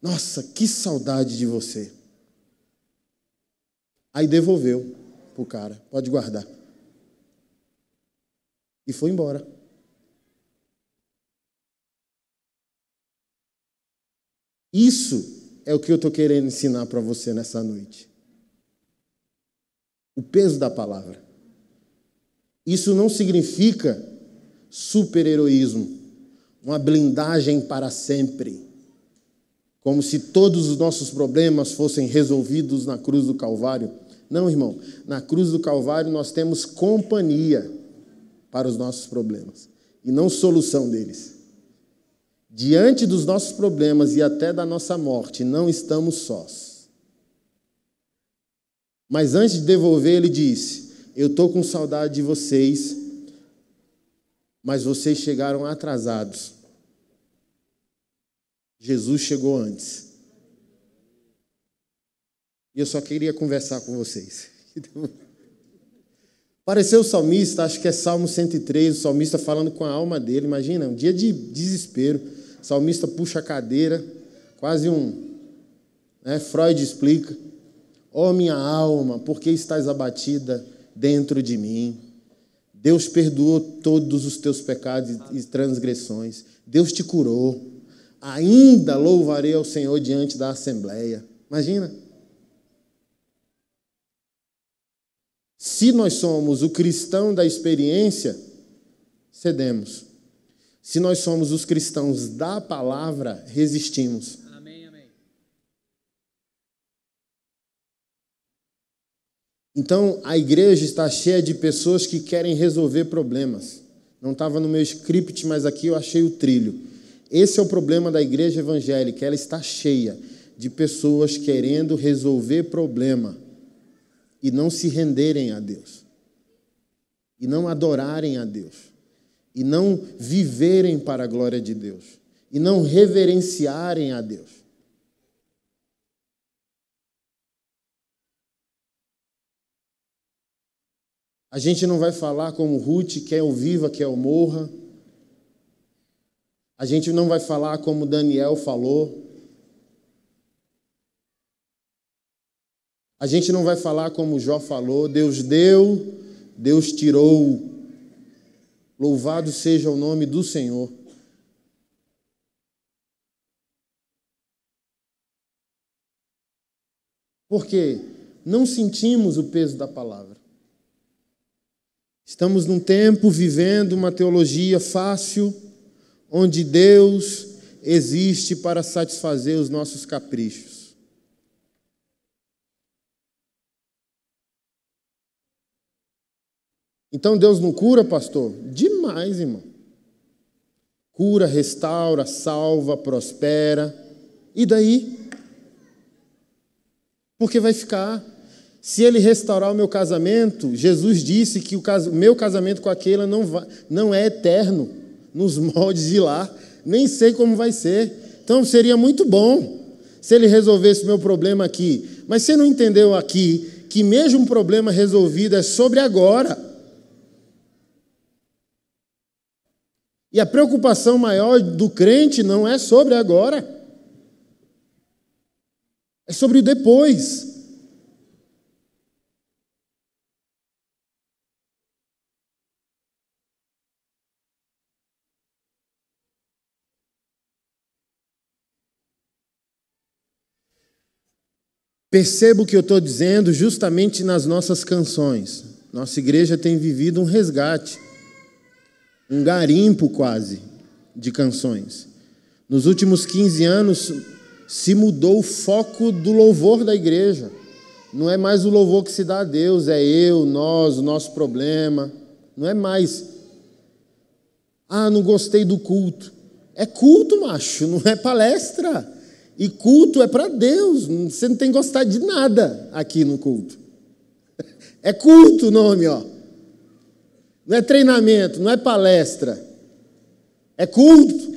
A: Nossa, que saudade de você. Aí devolveu pro cara. Pode guardar. E foi embora. Isso é o que eu estou querendo ensinar para você nessa noite. O peso da palavra. Isso não significa super-heroísmo, uma blindagem para sempre, como se todos os nossos problemas fossem resolvidos na cruz do Calvário. Não, irmão, na cruz do Calvário nós temos companhia para os nossos problemas e não solução deles. Diante dos nossos problemas e até da nossa morte, não estamos sós. Mas antes de devolver, ele disse: Eu estou com saudade de vocês, mas vocês chegaram atrasados. Jesus chegou antes. E eu só queria conversar com vocês. Pareceu o salmista, acho que é Salmo 103, o salmista falando com a alma dele. Imagina, um dia de desespero. O salmista puxa a cadeira, quase um. Né, Freud explica. Ó oh, minha alma, por que estás abatida dentro de mim? Deus perdoou todos os teus pecados e transgressões. Deus te curou. Ainda louvarei ao Senhor diante da assembleia. Imagina. Se nós somos o cristão da experiência, cedemos. Se nós somos os cristãos da palavra, resistimos. Amém, amém. Então, a igreja está cheia de pessoas que querem resolver problemas. Não estava no meu script, mas aqui eu achei o trilho. Esse é o problema da igreja evangélica, ela está cheia de pessoas querendo resolver problema e não se renderem a Deus, e não adorarem a Deus, e não viverem para a glória de Deus, e não reverenciarem a Deus. A gente não vai falar como Ruth, quer eu viva, quer eu morra. A gente não vai falar como Daniel falou. A gente não vai falar como Jó falou: Deus deu, Deus tirou. Louvado seja o nome do Senhor. Porque não sentimos o peso da palavra. Estamos num tempo vivendo uma teologia fácil, onde Deus existe para satisfazer os nossos caprichos. Então Deus não cura, pastor? Demais, irmão. Cura, restaura, salva, prospera. E daí? Porque vai ficar. Se ele restaurar o meu casamento, Jesus disse que o meu casamento com aquela não, vai, não é eterno, nos moldes de lá. Nem sei como vai ser. Então seria muito bom se ele resolvesse o meu problema aqui. Mas você não entendeu aqui que mesmo um problema resolvido é sobre agora. E a preocupação maior do crente não é sobre agora, é sobre o depois. Percebo o que eu estou dizendo justamente nas nossas canções. Nossa igreja tem vivido um resgate um garimpo quase de canções. Nos últimos 15 anos se mudou o foco do louvor da igreja. Não é mais o louvor que se dá a Deus, é eu, nós, o nosso problema. Não é mais. Ah, não gostei do culto. É culto, macho, não é palestra. E culto é para Deus. Você não tem que gostar de nada aqui no culto. É culto o nome, ó. Não é treinamento, não é palestra. É culto.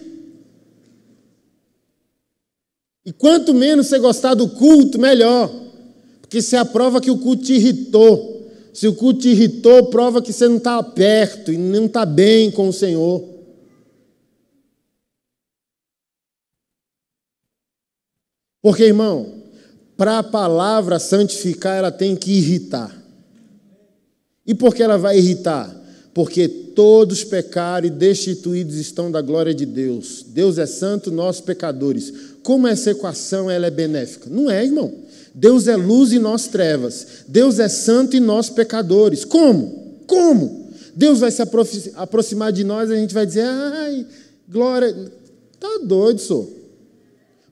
A: E quanto menos você gostar do culto, melhor. Porque se é a prova que o culto te irritou. Se o culto te irritou, prova que você não está perto e não está bem com o Senhor. Porque, irmão, para a palavra santificar, ela tem que irritar. E por que ela vai irritar? porque todos pecaram e destituídos estão da glória de Deus. Deus é santo, nós pecadores. Como essa equação ela é benéfica? Não é, irmão. Deus é luz e nós trevas. Deus é santo e nós pecadores. Como? Como? Deus vai se aproximar de nós e a gente vai dizer: "Ai, glória, tá doido, senhor.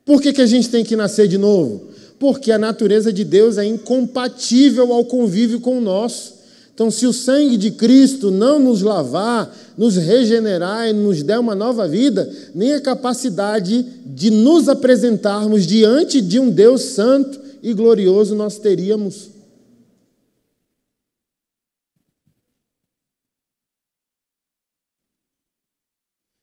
A: Por que, que a gente tem que nascer de novo? Porque a natureza de Deus é incompatível ao convívio com o nosso. Então, se o sangue de Cristo não nos lavar, nos regenerar e nos der uma nova vida, nem a capacidade de nos apresentarmos diante de um Deus santo e glorioso nós teríamos.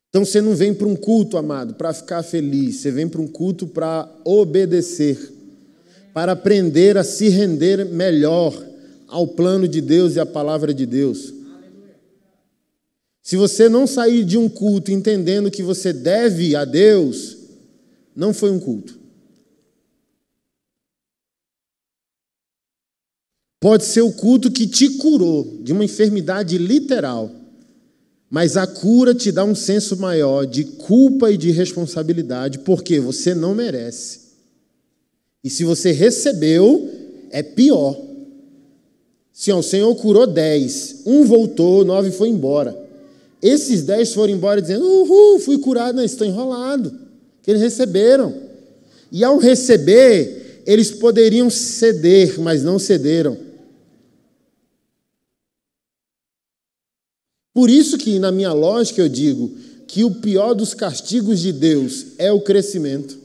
A: Então você não vem para um culto, amado, para ficar feliz, você vem para um culto para obedecer, para aprender a se render melhor ao plano de Deus e à palavra de Deus. Se você não sair de um culto entendendo que você deve a Deus, não foi um culto. Pode ser o culto que te curou de uma enfermidade literal, mas a cura te dá um senso maior de culpa e de responsabilidade, porque você não merece. E se você recebeu, é pior. Sim, o Senhor curou dez. Um voltou, nove foi embora. Esses dez foram embora dizendo: Uhul, fui curado, não, estou enrolado. Que eles receberam. E ao receber, eles poderiam ceder, mas não cederam. Por isso que, na minha lógica, eu digo que o pior dos castigos de Deus é o crescimento.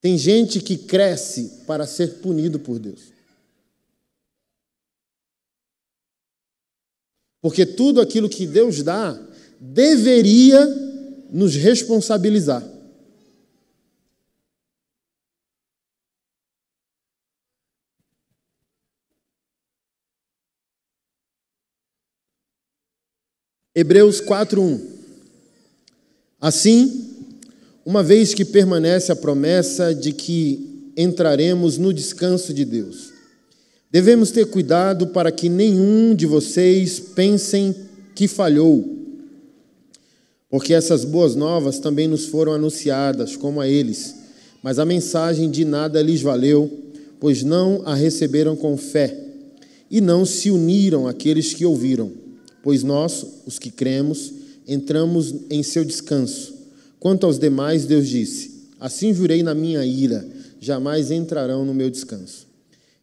A: Tem gente que cresce para ser punido por Deus. Porque tudo aquilo que Deus dá deveria nos responsabilizar. Hebreus 4:1 Assim, uma vez que permanece a promessa de que entraremos no descanso de Deus, Devemos ter cuidado para que nenhum de vocês pensem que falhou, porque essas boas novas também nos foram anunciadas, como a eles, mas a mensagem de nada lhes valeu, pois não a receberam com fé e não se uniram àqueles que ouviram, pois nós, os que cremos, entramos em seu descanso. Quanto aos demais, Deus disse: Assim jurei na minha ira, jamais entrarão no meu descanso.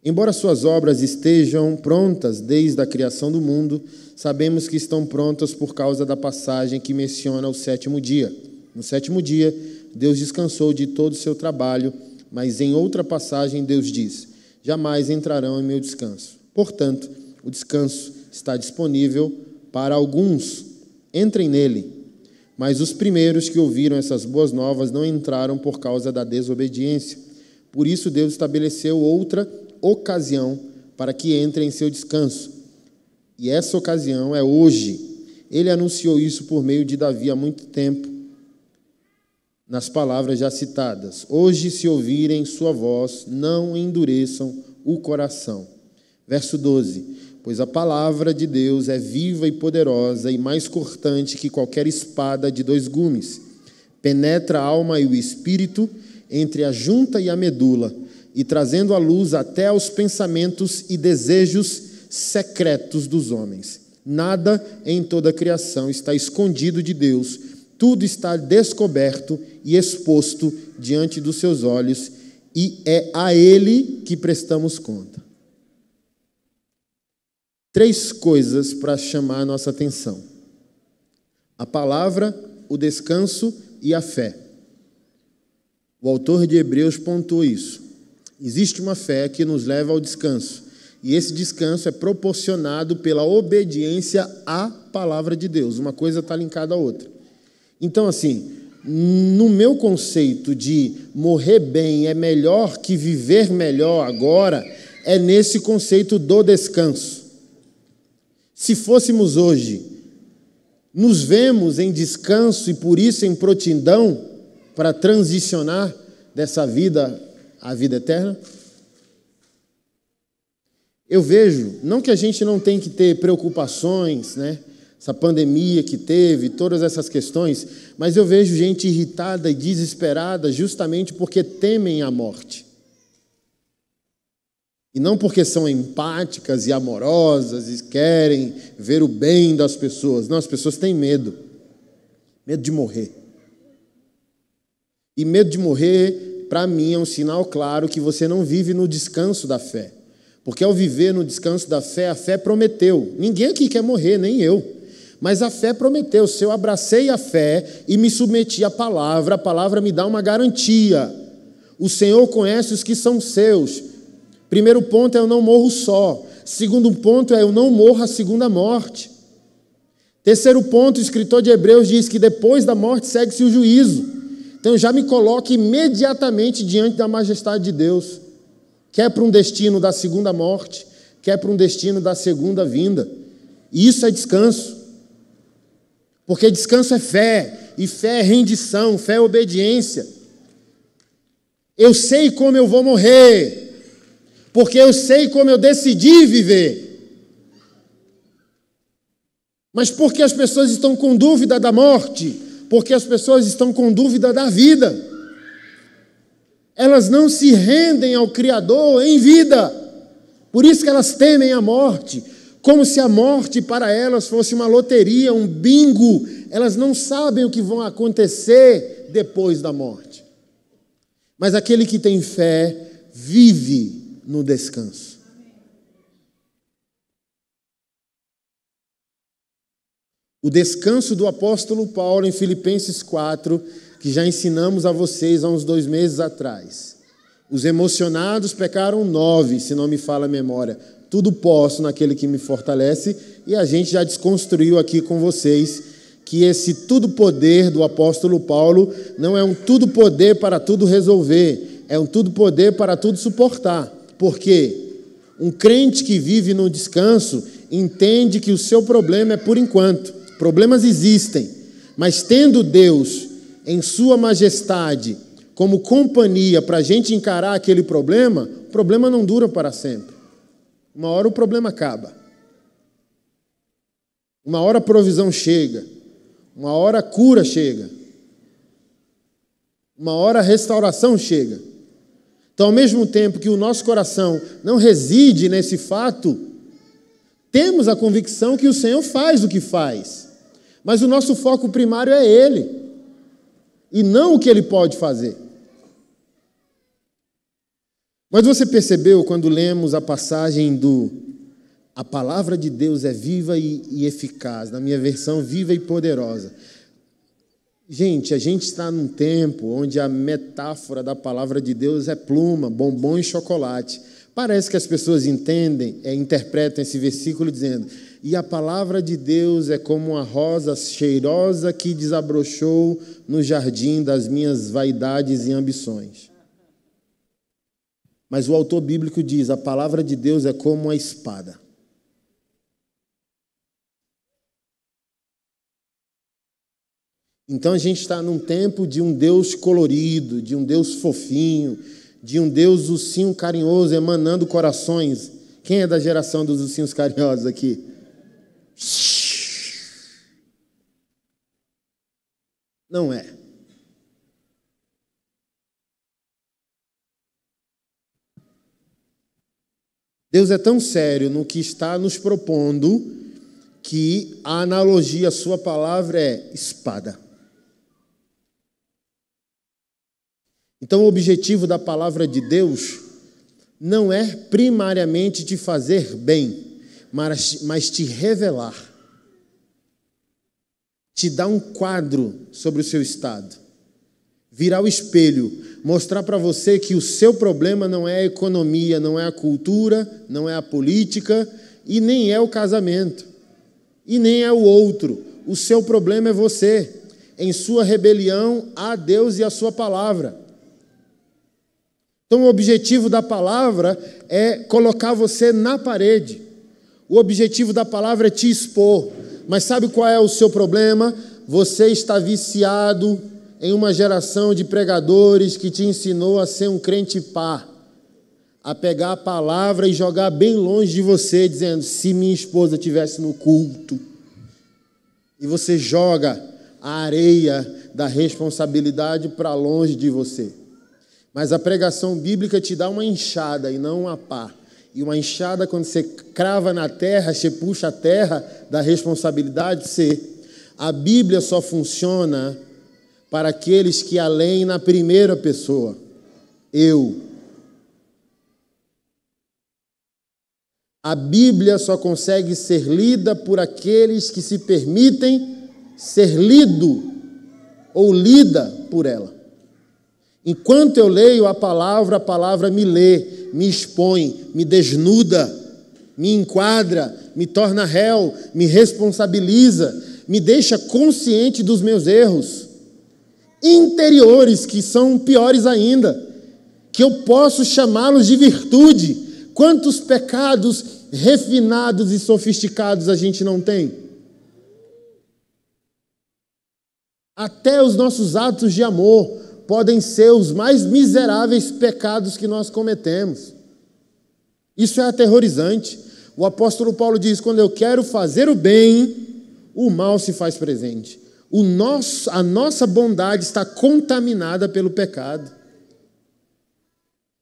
A: Embora suas obras estejam prontas desde a criação do mundo, sabemos que estão prontas por causa da passagem que menciona o sétimo dia. No sétimo dia, Deus descansou de todo o seu trabalho, mas em outra passagem, Deus diz: Jamais entrarão em meu descanso. Portanto, o descanso está disponível para alguns. Entrem nele. Mas os primeiros que ouviram essas boas novas não entraram por causa da desobediência. Por isso, Deus estabeleceu outra ocasião para que entre em seu descanso. E essa ocasião é hoje. Ele anunciou isso por meio de Davi há muito tempo, nas palavras já citadas. Hoje, se ouvirem sua voz, não endureçam o coração. Verso 12: Pois a palavra de Deus é viva e poderosa e mais cortante que qualquer espada de dois gumes. Penetra a alma e o espírito, entre a junta e a medula e trazendo à luz até aos pensamentos e desejos secretos dos homens. Nada em toda a criação está escondido de Deus, tudo está descoberto e exposto diante dos seus olhos, e é a Ele que prestamos conta. Três coisas para chamar a nossa atenção: a palavra, o descanso e a fé. O autor de Hebreus pontuou isso. Existe uma fé que nos leva ao descanso. E esse descanso é proporcionado pela obediência à palavra de Deus. Uma coisa está linkada à outra. Então, assim, no meu conceito de morrer bem é melhor que viver melhor agora, é nesse conceito do descanso. Se fôssemos hoje, nos vemos em descanso e por isso em protindão, para transicionar dessa vida a vida eterna? Eu vejo, não que a gente não tem que ter preocupações, né? Essa pandemia que teve, todas essas questões, mas eu vejo gente irritada e desesperada justamente porque temem a morte. E não porque são empáticas e amorosas e querem ver o bem das pessoas. Não, as pessoas têm medo. Medo de morrer. E medo de morrer para mim, é um sinal claro que você não vive no descanso da fé. Porque ao viver no descanso da fé, a fé prometeu. Ninguém aqui quer morrer, nem eu. Mas a fé prometeu. Se eu abracei a fé e me submeti à palavra, a palavra me dá uma garantia. O Senhor conhece os que são seus. Primeiro ponto é eu não morro só. Segundo ponto é eu não morro a segunda morte. Terceiro ponto, o escritor de Hebreus diz que depois da morte segue-se o juízo. Então eu já me coloco imediatamente diante da majestade de Deus, quer é para um destino da segunda morte, quer é para um destino da segunda vinda. E isso é descanso. Porque descanso é fé, e fé é rendição, fé é obediência. Eu sei como eu vou morrer, porque eu sei como eu decidi viver. Mas porque as pessoas estão com dúvida da morte? porque as pessoas estão com dúvida da vida. Elas não se rendem ao Criador em vida. Por isso que elas temem a morte, como se a morte para elas fosse uma loteria, um bingo. Elas não sabem o que vão acontecer depois da morte. Mas aquele que tem fé vive no descanso. O descanso do apóstolo Paulo em Filipenses 4, que já ensinamos a vocês há uns dois meses atrás. Os emocionados pecaram nove, se não me fala a memória. Tudo posso naquele que me fortalece, e a gente já desconstruiu aqui com vocês que esse tudo poder do apóstolo Paulo não é um tudo poder para tudo resolver, é um tudo poder para tudo suportar. Por quê? Um crente que vive no descanso entende que o seu problema é por enquanto Problemas existem, mas tendo Deus em Sua majestade como companhia para a gente encarar aquele problema, o problema não dura para sempre. Uma hora o problema acaba. Uma hora a provisão chega. Uma hora a cura chega. Uma hora a restauração chega. Então, ao mesmo tempo que o nosso coração não reside nesse fato, temos a convicção que o Senhor faz o que faz. Mas o nosso foco primário é Ele, e não o que Ele pode fazer. Mas você percebeu quando lemos a passagem do A palavra de Deus é viva e, e eficaz, na minha versão, viva e poderosa. Gente, a gente está num tempo onde a metáfora da palavra de Deus é pluma, bombom e chocolate. Parece que as pessoas entendem, é, interpretam esse versículo dizendo: e a palavra de Deus é como uma rosa cheirosa que desabrochou no jardim das minhas vaidades e ambições. Mas o autor bíblico diz: a palavra de Deus é como uma espada. Então a gente está num tempo de um Deus colorido, de um Deus fofinho, de um Deus ursinho carinhoso emanando corações. Quem é da geração dos ursinhos carinhosos aqui? Não é. Deus é tão sério no que está nos propondo que a analogia, a sua palavra é espada. Então, o objetivo da palavra de Deus não é primariamente te fazer bem mas, te revelar, te dar um quadro sobre o seu estado, virar o espelho, mostrar para você que o seu problema não é a economia, não é a cultura, não é a política e nem é o casamento, e nem é o outro. O seu problema é você, em sua rebelião a Deus e a sua palavra. Então, o objetivo da palavra é colocar você na parede. O objetivo da palavra é te expor. Mas sabe qual é o seu problema? Você está viciado em uma geração de pregadores que te ensinou a ser um crente pá, a pegar a palavra e jogar bem longe de você, dizendo: se minha esposa tivesse no culto. E você joga a areia da responsabilidade para longe de você. Mas a pregação bíblica te dá uma enxada e não uma pá. E uma enxada, quando você crava na terra, você puxa a terra da responsabilidade, ser A Bíblia só funciona para aqueles que além na primeira pessoa. Eu. A Bíblia só consegue ser lida por aqueles que se permitem ser lido ou lida por ela. Enquanto eu leio a palavra, a palavra me lê me expõe, me desnuda, me enquadra, me torna réu, me responsabiliza, me deixa consciente dos meus erros interiores que são piores ainda, que eu posso chamá-los de virtude. Quantos pecados refinados e sofisticados a gente não tem? Até os nossos atos de amor podem ser os mais miseráveis pecados que nós cometemos. Isso é aterrorizante. O apóstolo Paulo diz: quando eu quero fazer o bem, o mal se faz presente. O nosso, a nossa bondade está contaminada pelo pecado.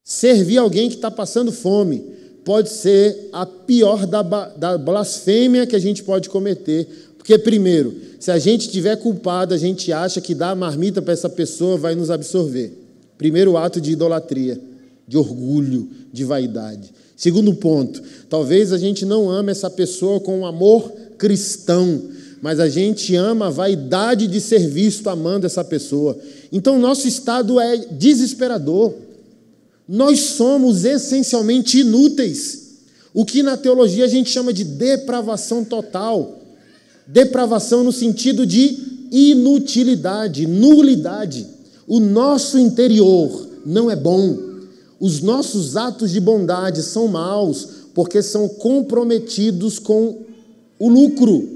A: Servir alguém que está passando fome pode ser a pior da, da blasfêmia que a gente pode cometer, porque, primeiro, se a gente tiver culpado, a gente acha que dar a marmita para essa pessoa vai nos absorver. Primeiro ato de idolatria, de orgulho, de vaidade. Segundo ponto, talvez a gente não ame essa pessoa com um amor cristão, mas a gente ama a vaidade de ser visto amando essa pessoa. Então, nosso estado é desesperador. Nós somos essencialmente inúteis. O que na teologia a gente chama de depravação total depravação no sentido de inutilidade, nulidade. O nosso interior não é bom. Os nossos atos de bondade são maus porque são comprometidos com o lucro.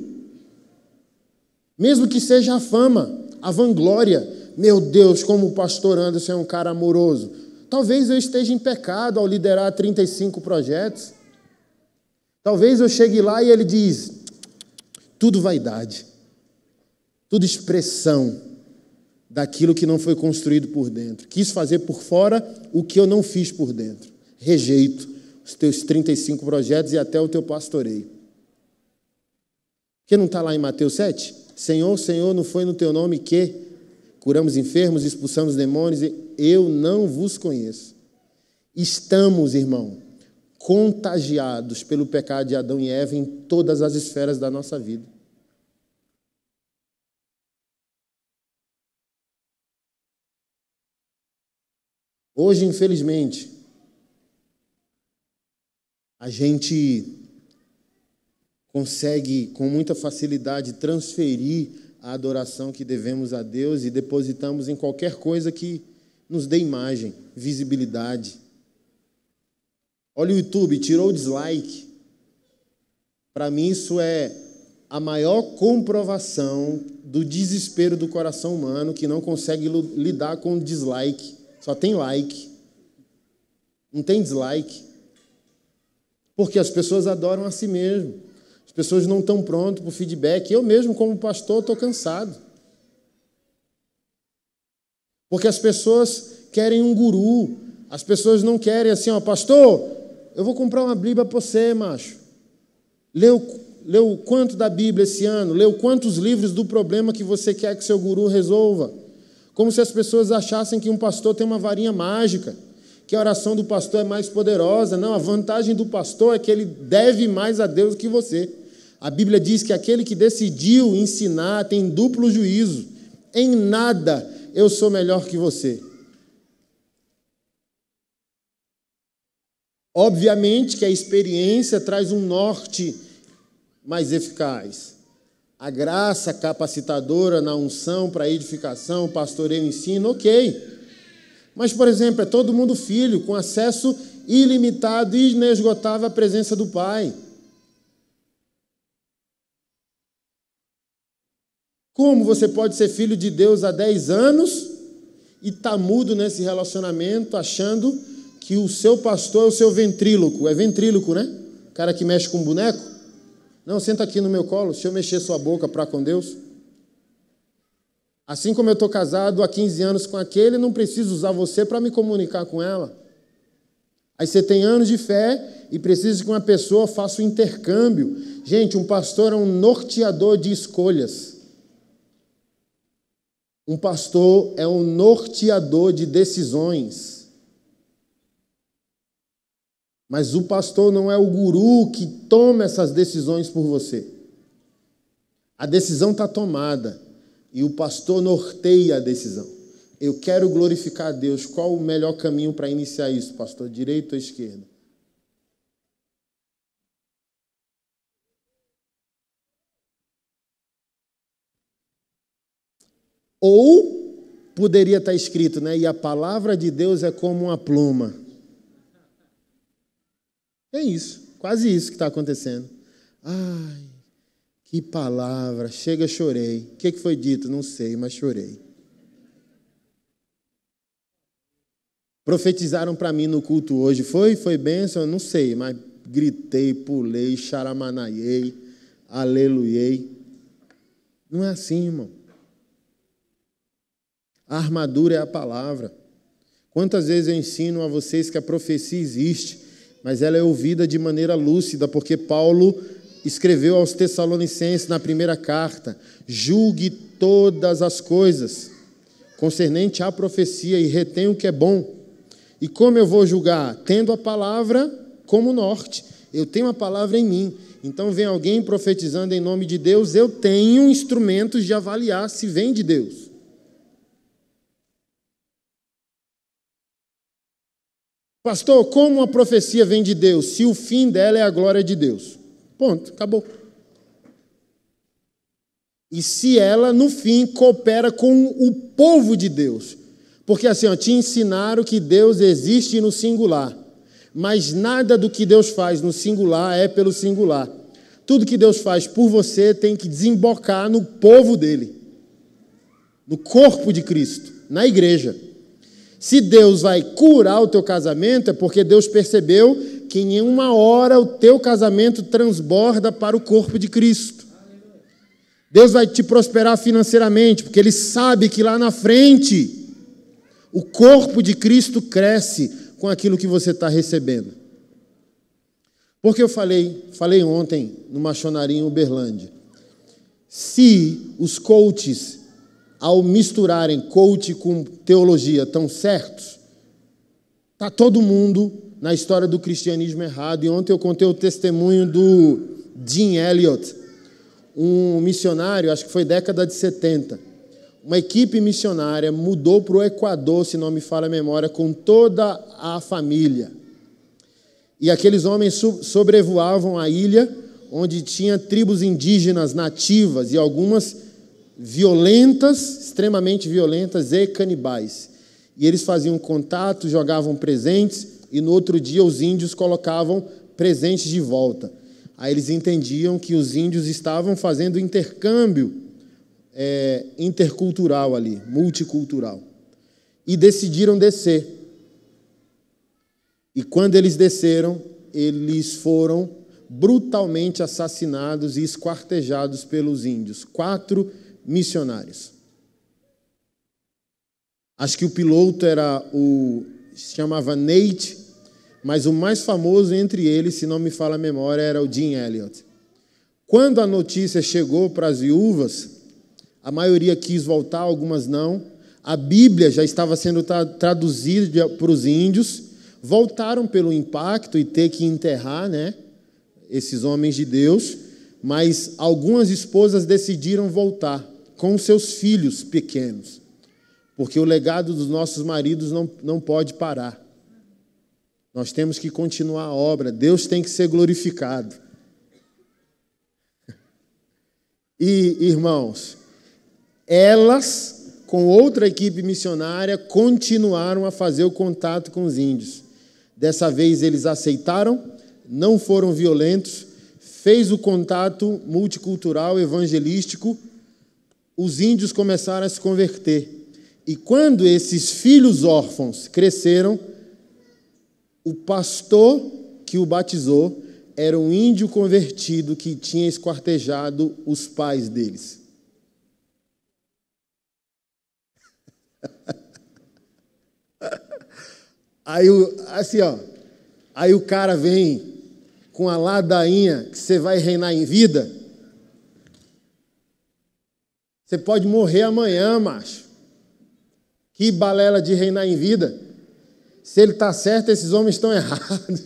A: Mesmo que seja a fama, a vanglória. Meu Deus, como o pastor Anderson é um cara amoroso. Talvez eu esteja em pecado ao liderar 35 projetos. Talvez eu chegue lá e ele diz: tudo vaidade, tudo expressão daquilo que não foi construído por dentro. Quis fazer por fora o que eu não fiz por dentro. Rejeito os teus 35 projetos e até o teu pastoreio. Que não está lá em Mateus 7? Senhor, Senhor, não foi no teu nome que curamos enfermos, expulsamos demônios, eu não vos conheço. Estamos, irmão, contagiados pelo pecado de Adão e Eva em todas as esferas da nossa vida. Hoje, infelizmente, a gente consegue com muita facilidade transferir a adoração que devemos a Deus e depositamos em qualquer coisa que nos dê imagem, visibilidade. Olha o YouTube, tirou o dislike. Para mim, isso é a maior comprovação do desespero do coração humano que não consegue lidar com dislike. Só tem like. Não tem dislike. Porque as pessoas adoram a si mesmo. As pessoas não estão prontas para o feedback. Eu mesmo, como pastor, estou cansado. Porque as pessoas querem um guru. As pessoas não querem assim, ó, pastor, eu vou comprar uma Bíblia para você, macho. Leu, leu quanto da Bíblia esse ano? Leu quantos livros do problema que você quer que seu guru resolva? Como se as pessoas achassem que um pastor tem uma varinha mágica, que a oração do pastor é mais poderosa. Não, a vantagem do pastor é que ele deve mais a Deus que você. A Bíblia diz que aquele que decidiu ensinar tem duplo juízo. Em nada eu sou melhor que você. Obviamente que a experiência traz um norte mais eficaz. A graça capacitadora na unção para edificação, pastoreio, ensino, ok. Mas, por exemplo, é todo mundo filho, com acesso ilimitado e inesgotável à presença do Pai. Como você pode ser filho de Deus há 10 anos e tá mudo nesse relacionamento, achando que o seu pastor é o seu ventríloco. É ventríloco, né? O cara que mexe com boneco. Não, senta aqui no meu colo, deixa eu mexer sua boca para com Deus. Assim como eu estou casado há 15 anos com aquele, não preciso usar você para me comunicar com ela. Aí você tem anos de fé e precisa que uma pessoa faça o um intercâmbio. Gente, um pastor é um norteador de escolhas. Um pastor é um norteador de decisões. Mas o pastor não é o guru que toma essas decisões por você. A decisão está tomada e o pastor norteia a decisão. Eu quero glorificar a Deus. Qual o melhor caminho para iniciar isso, pastor? Direito ou esquerda? Ou poderia estar tá escrito, né? E a palavra de Deus é como uma pluma é isso, quase isso que está acontecendo. Ai, que palavra, chega, chorei. O que, que foi dito? Não sei, mas chorei. Profetizaram para mim no culto hoje. Foi? Foi bênção? Não sei, mas gritei, pulei, xaramanaiei, aleluiei. Não é assim, irmão. A armadura é a palavra. Quantas vezes eu ensino a vocês que a profecia existe, mas ela é ouvida de maneira lúcida, porque Paulo escreveu aos Tessalonicenses na primeira carta: julgue todas as coisas concernente à profecia e retém o que é bom. E como eu vou julgar? Tendo a palavra como norte. Eu tenho a palavra em mim. Então vem alguém profetizando em nome de Deus, eu tenho instrumentos de avaliar se vem de Deus. Pastor, como a profecia vem de Deus se o fim dela é a glória de Deus? Ponto, acabou. E se ela, no fim, coopera com o povo de Deus. Porque assim, ó, te ensinaram que Deus existe no singular. Mas nada do que Deus faz no singular é pelo singular. Tudo que Deus faz por você tem que desembocar no povo dele, no corpo de Cristo, na igreja. Se Deus vai curar o teu casamento, é porque Deus percebeu que em uma hora o teu casamento transborda para o corpo de Cristo. Deus vai te prosperar financeiramente, porque Ele sabe que lá na frente o corpo de Cristo cresce com aquilo que você está recebendo. Porque eu falei, falei ontem no Machonarinho Uberlândia. Se os coaches ao misturarem coach com teologia tão certos? Está todo mundo na história do cristianismo errado. E ontem eu contei o testemunho do Jim Elliot, um missionário, acho que foi década de 70. Uma equipe missionária mudou para o Equador, se não me falha a memória, com toda a família. E aqueles homens sobrevoavam a ilha, onde tinha tribos indígenas nativas e algumas violentas, extremamente violentas e canibais. E eles faziam contato, jogavam presentes, e no outro dia os índios colocavam presentes de volta. Aí eles entendiam que os índios estavam fazendo intercâmbio é, intercultural ali, multicultural. E decidiram descer. E quando eles desceram, eles foram brutalmente assassinados e esquartejados pelos índios. Quatro missionários. Acho que o piloto era o se chamava Nate, mas o mais famoso entre eles, se não me fala a memória, era o Jim Elliot. Quando a notícia chegou para as viúvas, a maioria quis voltar, algumas não. A Bíblia já estava sendo traduzida para os índios, voltaram pelo impacto e ter que enterrar, né? Esses homens de Deus, mas algumas esposas decidiram voltar com seus filhos pequenos, porque o legado dos nossos maridos não, não pode parar. Nós temos que continuar a obra, Deus tem que ser glorificado. E, irmãos, elas, com outra equipe missionária, continuaram a fazer o contato com os índios. Dessa vez eles aceitaram, não foram violentos, fez o contato multicultural evangelístico os índios começaram a se converter. E quando esses filhos órfãos cresceram, o pastor que o batizou era um índio convertido que tinha esquartejado os pais deles. Aí, assim, ó, aí o cara vem com a ladainha que você vai reinar em vida. Você pode morrer amanhã, macho. Que balela de reinar em vida. Se ele está certo, esses homens estão errados.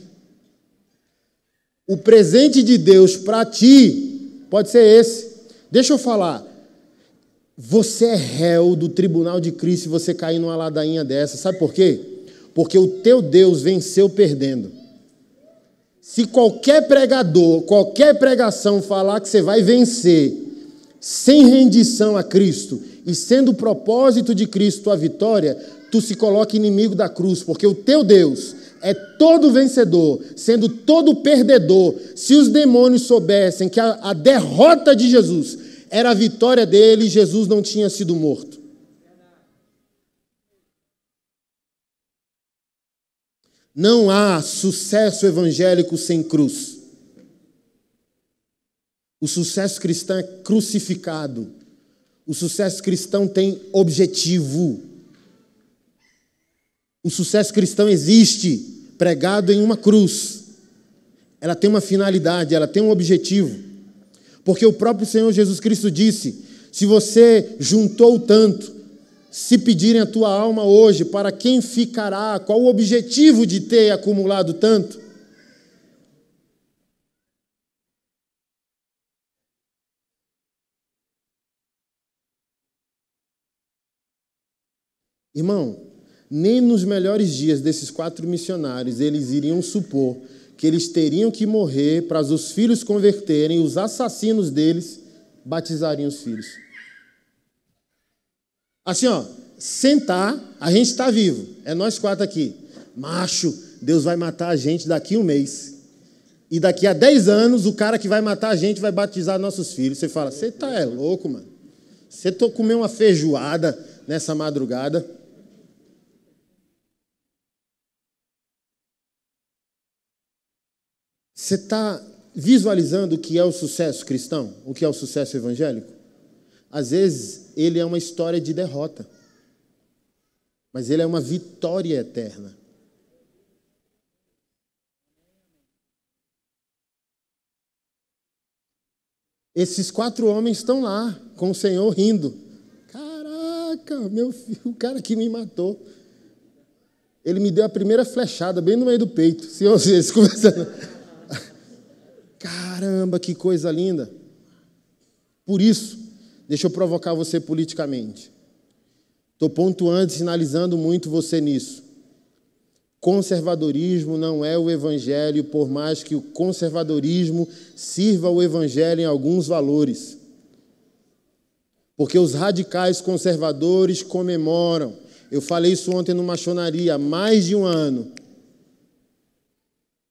A: O presente de Deus para ti pode ser esse. Deixa eu falar. Você é réu do tribunal de Cristo e você cair numa ladainha dessa. Sabe por quê? Porque o teu Deus venceu perdendo. Se qualquer pregador, qualquer pregação falar que você vai vencer sem rendição a Cristo e sendo o propósito de Cristo a vitória, tu se coloca inimigo da cruz, porque o teu Deus é todo vencedor, sendo todo perdedor. Se os demônios soubessem que a, a derrota de Jesus era a vitória dele, Jesus não tinha sido morto. Não há sucesso evangélico sem cruz. O sucesso cristão é crucificado. O sucesso cristão tem objetivo. O sucesso cristão existe pregado em uma cruz. Ela tem uma finalidade, ela tem um objetivo. Porque o próprio Senhor Jesus Cristo disse: se você juntou tanto, se pedirem a tua alma hoje, para quem ficará? Qual o objetivo de ter acumulado tanto? Irmão, nem nos melhores dias desses quatro missionários eles iriam supor que eles teriam que morrer para os filhos converterem, os assassinos deles batizariam os filhos. Assim, ó, sentar, a gente está vivo, é nós quatro aqui. Macho, Deus vai matar a gente daqui um mês. E daqui a 10 anos, o cara que vai matar a gente vai batizar nossos filhos. Você fala, você tá é louco, mano. Você tô comendo uma feijoada nessa madrugada. Você está visualizando o que é o sucesso cristão? O que é o sucesso evangélico? Às vezes, ele é uma história de derrota, mas ele é uma vitória eterna. Esses quatro homens estão lá com o Senhor rindo. Caraca, meu filho, o cara que me matou. Ele me deu a primeira flechada bem no meio do peito. Senhor, vocês conversando. Caramba, que coisa linda! Por isso, deixa eu provocar você politicamente. Estou pontuando, sinalizando muito você nisso. Conservadorismo não é o evangelho, por mais que o conservadorismo sirva o evangelho em alguns valores. Porque os radicais conservadores comemoram. Eu falei isso ontem no Machonaria, há mais de um ano.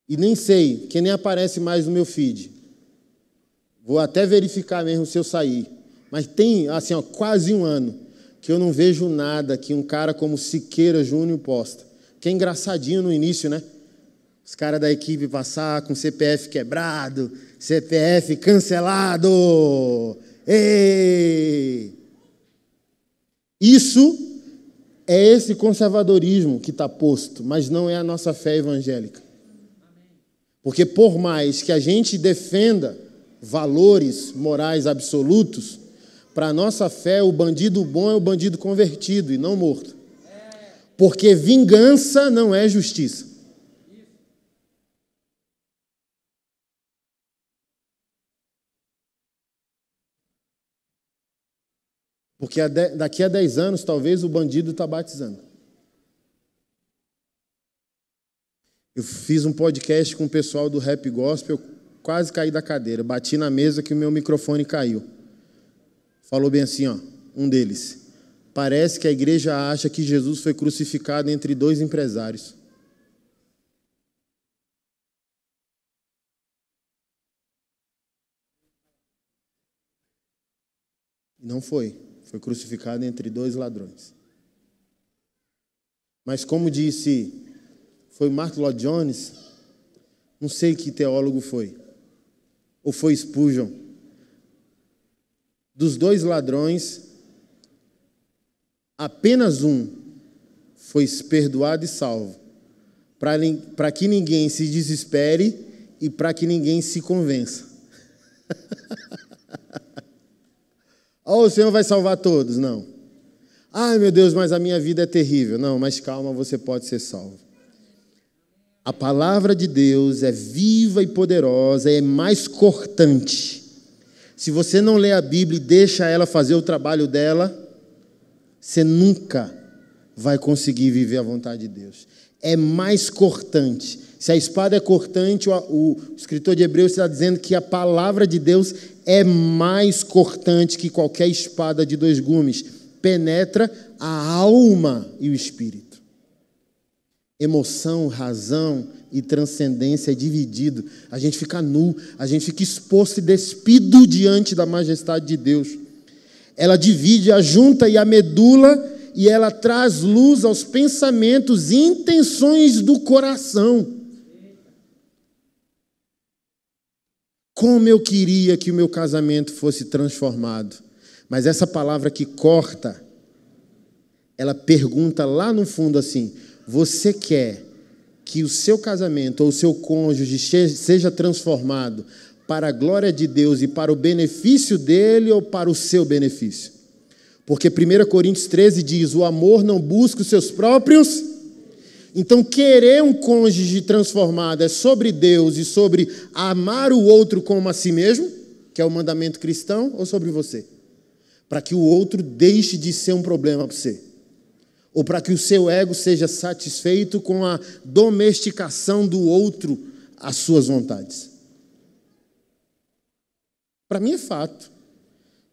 A: E nem sei, que nem aparece mais no meu feed. Vou até verificar mesmo se eu sair. Mas tem, assim, ó, quase um ano que eu não vejo nada que um cara como Siqueira Júnior posta. Que é engraçadinho no início, né? Os caras da equipe passar com CPF quebrado, CPF cancelado. Ei! Isso é esse conservadorismo que está posto, mas não é a nossa fé evangélica. Porque por mais que a gente defenda valores morais absolutos, para a nossa fé, o bandido bom é o bandido convertido e não morto. Porque vingança não é justiça. Porque daqui a 10 anos, talvez o bandido está batizando. Eu fiz um podcast com o pessoal do Rap Gospel, quase caí da cadeira, bati na mesa que o meu microfone caiu. Falou bem assim, ó, um deles. Parece que a igreja acha que Jesus foi crucificado entre dois empresários. Não foi. Foi crucificado entre dois ladrões. Mas como disse, foi Mark Lloyd Jones, não sei que teólogo foi, ou foi Spurgeon. Dos dois ladrões, apenas um foi perdoado e salvo, para que ninguém se desespere e para que ninguém se convença. oh, o Senhor vai salvar todos? Não. Ai, meu Deus, mas a minha vida é terrível. Não, mas calma, você pode ser salvo. A palavra de Deus é viva e poderosa, é mais cortante. Se você não lê a Bíblia e deixa ela fazer o trabalho dela, você nunca vai conseguir viver a vontade de Deus. É mais cortante. Se a espada é cortante, o, escritor de Hebreus está dizendo que a palavra de Deus é mais cortante que qualquer espada de dois gumes. Penetra a alma e o espírito emoção, razão e transcendência é dividido. A gente fica nu, a gente fica exposto e despido diante da majestade de Deus. Ela divide a junta e a medula e ela traz luz aos pensamentos e intenções do coração. Como eu queria que o meu casamento fosse transformado. Mas essa palavra que corta, ela pergunta lá no fundo assim: você quer que o seu casamento ou o seu cônjuge seja transformado para a glória de Deus e para o benefício dele ou para o seu benefício? Porque 1 Coríntios 13 diz: o amor não busca os seus próprios. Então, querer um cônjuge transformado é sobre Deus e sobre amar o outro como a si mesmo, que é o mandamento cristão, ou sobre você? Para que o outro deixe de ser um problema para você ou para que o seu ego seja satisfeito com a domesticação do outro às suas vontades. Para mim é fato.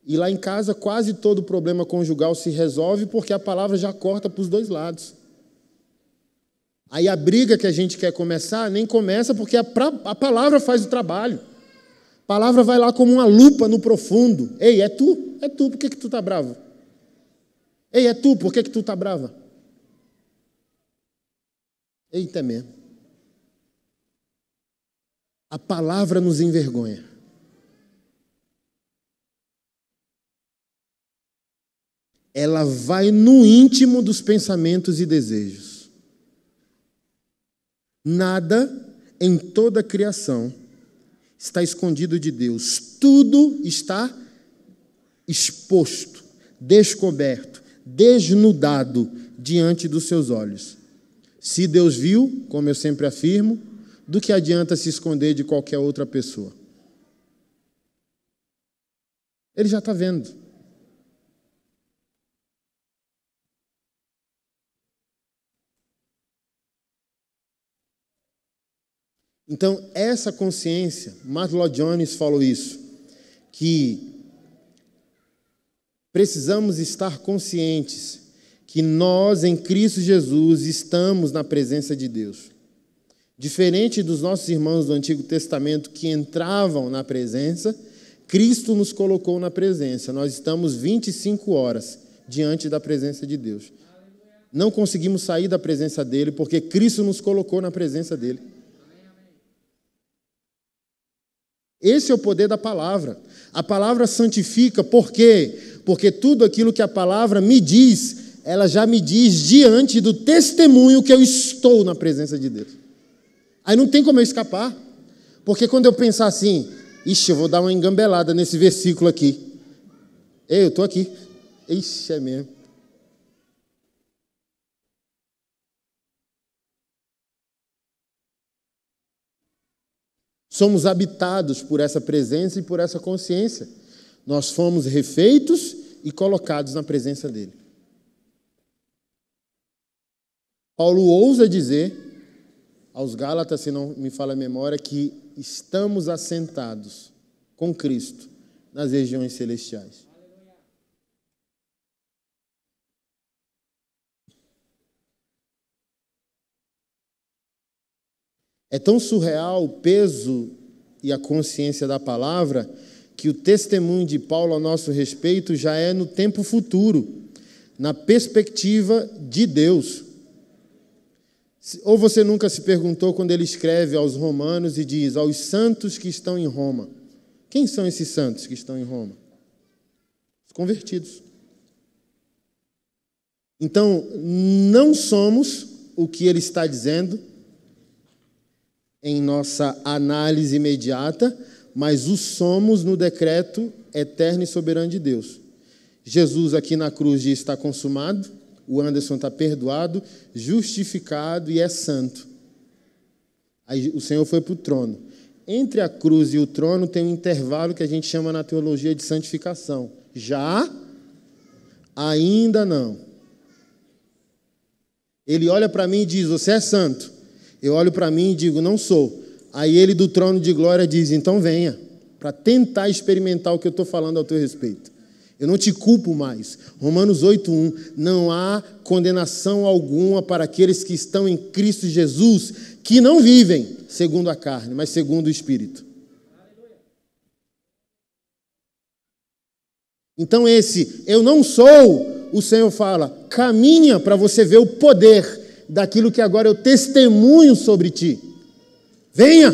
A: E lá em casa, quase todo problema conjugal se resolve porque a palavra já corta para os dois lados. Aí a briga que a gente quer começar nem começa porque a, a palavra faz o trabalho. A palavra vai lá como uma lupa no profundo. Ei, é tu? É tu, por que, que tu está bravo? Ei, é tu, por que, que tu tá brava? Eita mesmo. A palavra nos envergonha. Ela vai no íntimo dos pensamentos e desejos. Nada em toda a criação está escondido de Deus. Tudo está exposto, descoberto desnudado diante dos seus olhos. Se Deus viu, como eu sempre afirmo, do que adianta se esconder de qualquer outra pessoa? Ele já está vendo. Então, essa consciência, Martin Jones falou isso, que precisamos estar conscientes que nós, em Cristo Jesus, estamos na presença de Deus. Diferente dos nossos irmãos do Antigo Testamento que entravam na presença, Cristo nos colocou na presença. Nós estamos 25 horas diante da presença de Deus. Não conseguimos sair da presença dele porque Cristo nos colocou na presença dele. Esse é o poder da palavra. A palavra santifica Por quê? porque tudo aquilo que a palavra me diz, ela já me diz diante do testemunho que eu estou na presença de Deus. Aí não tem como eu escapar, porque quando eu pensar assim, ixi, eu vou dar uma engambelada nesse versículo aqui. Ei, eu estou aqui. Ixi, é mesmo. Somos habitados por essa presença e por essa consciência. Nós fomos refeitos e colocados na presença dele. Paulo ousa dizer aos Gálatas, se não me fala a memória, que estamos assentados com Cristo nas regiões celestiais. É tão surreal o peso e a consciência da palavra que o testemunho de Paulo a nosso respeito já é no tempo futuro, na perspectiva de Deus. Ou você nunca se perguntou quando ele escreve aos romanos e diz aos santos que estão em Roma: quem são esses santos que estão em Roma? Os convertidos. Então, não somos o que ele está dizendo em nossa análise imediata, mas o somos no decreto eterno e soberano de Deus. Jesus aqui na cruz diz: está consumado, o Anderson está perdoado, justificado e é santo. Aí o Senhor foi para o trono. Entre a cruz e o trono tem um intervalo que a gente chama na teologia de santificação. Já? Ainda não. Ele olha para mim e diz: Você é santo. Eu olho para mim e digo: Não sou. Aí ele do trono de glória diz: Então venha, para tentar experimentar o que eu estou falando ao teu respeito. Eu não te culpo mais. Romanos 8:1 Não há condenação alguma para aqueles que estão em Cristo Jesus, que não vivem segundo a carne, mas segundo o espírito. Então esse eu não sou, o Senhor fala, caminha para você ver o poder daquilo que agora eu testemunho sobre ti. Venha!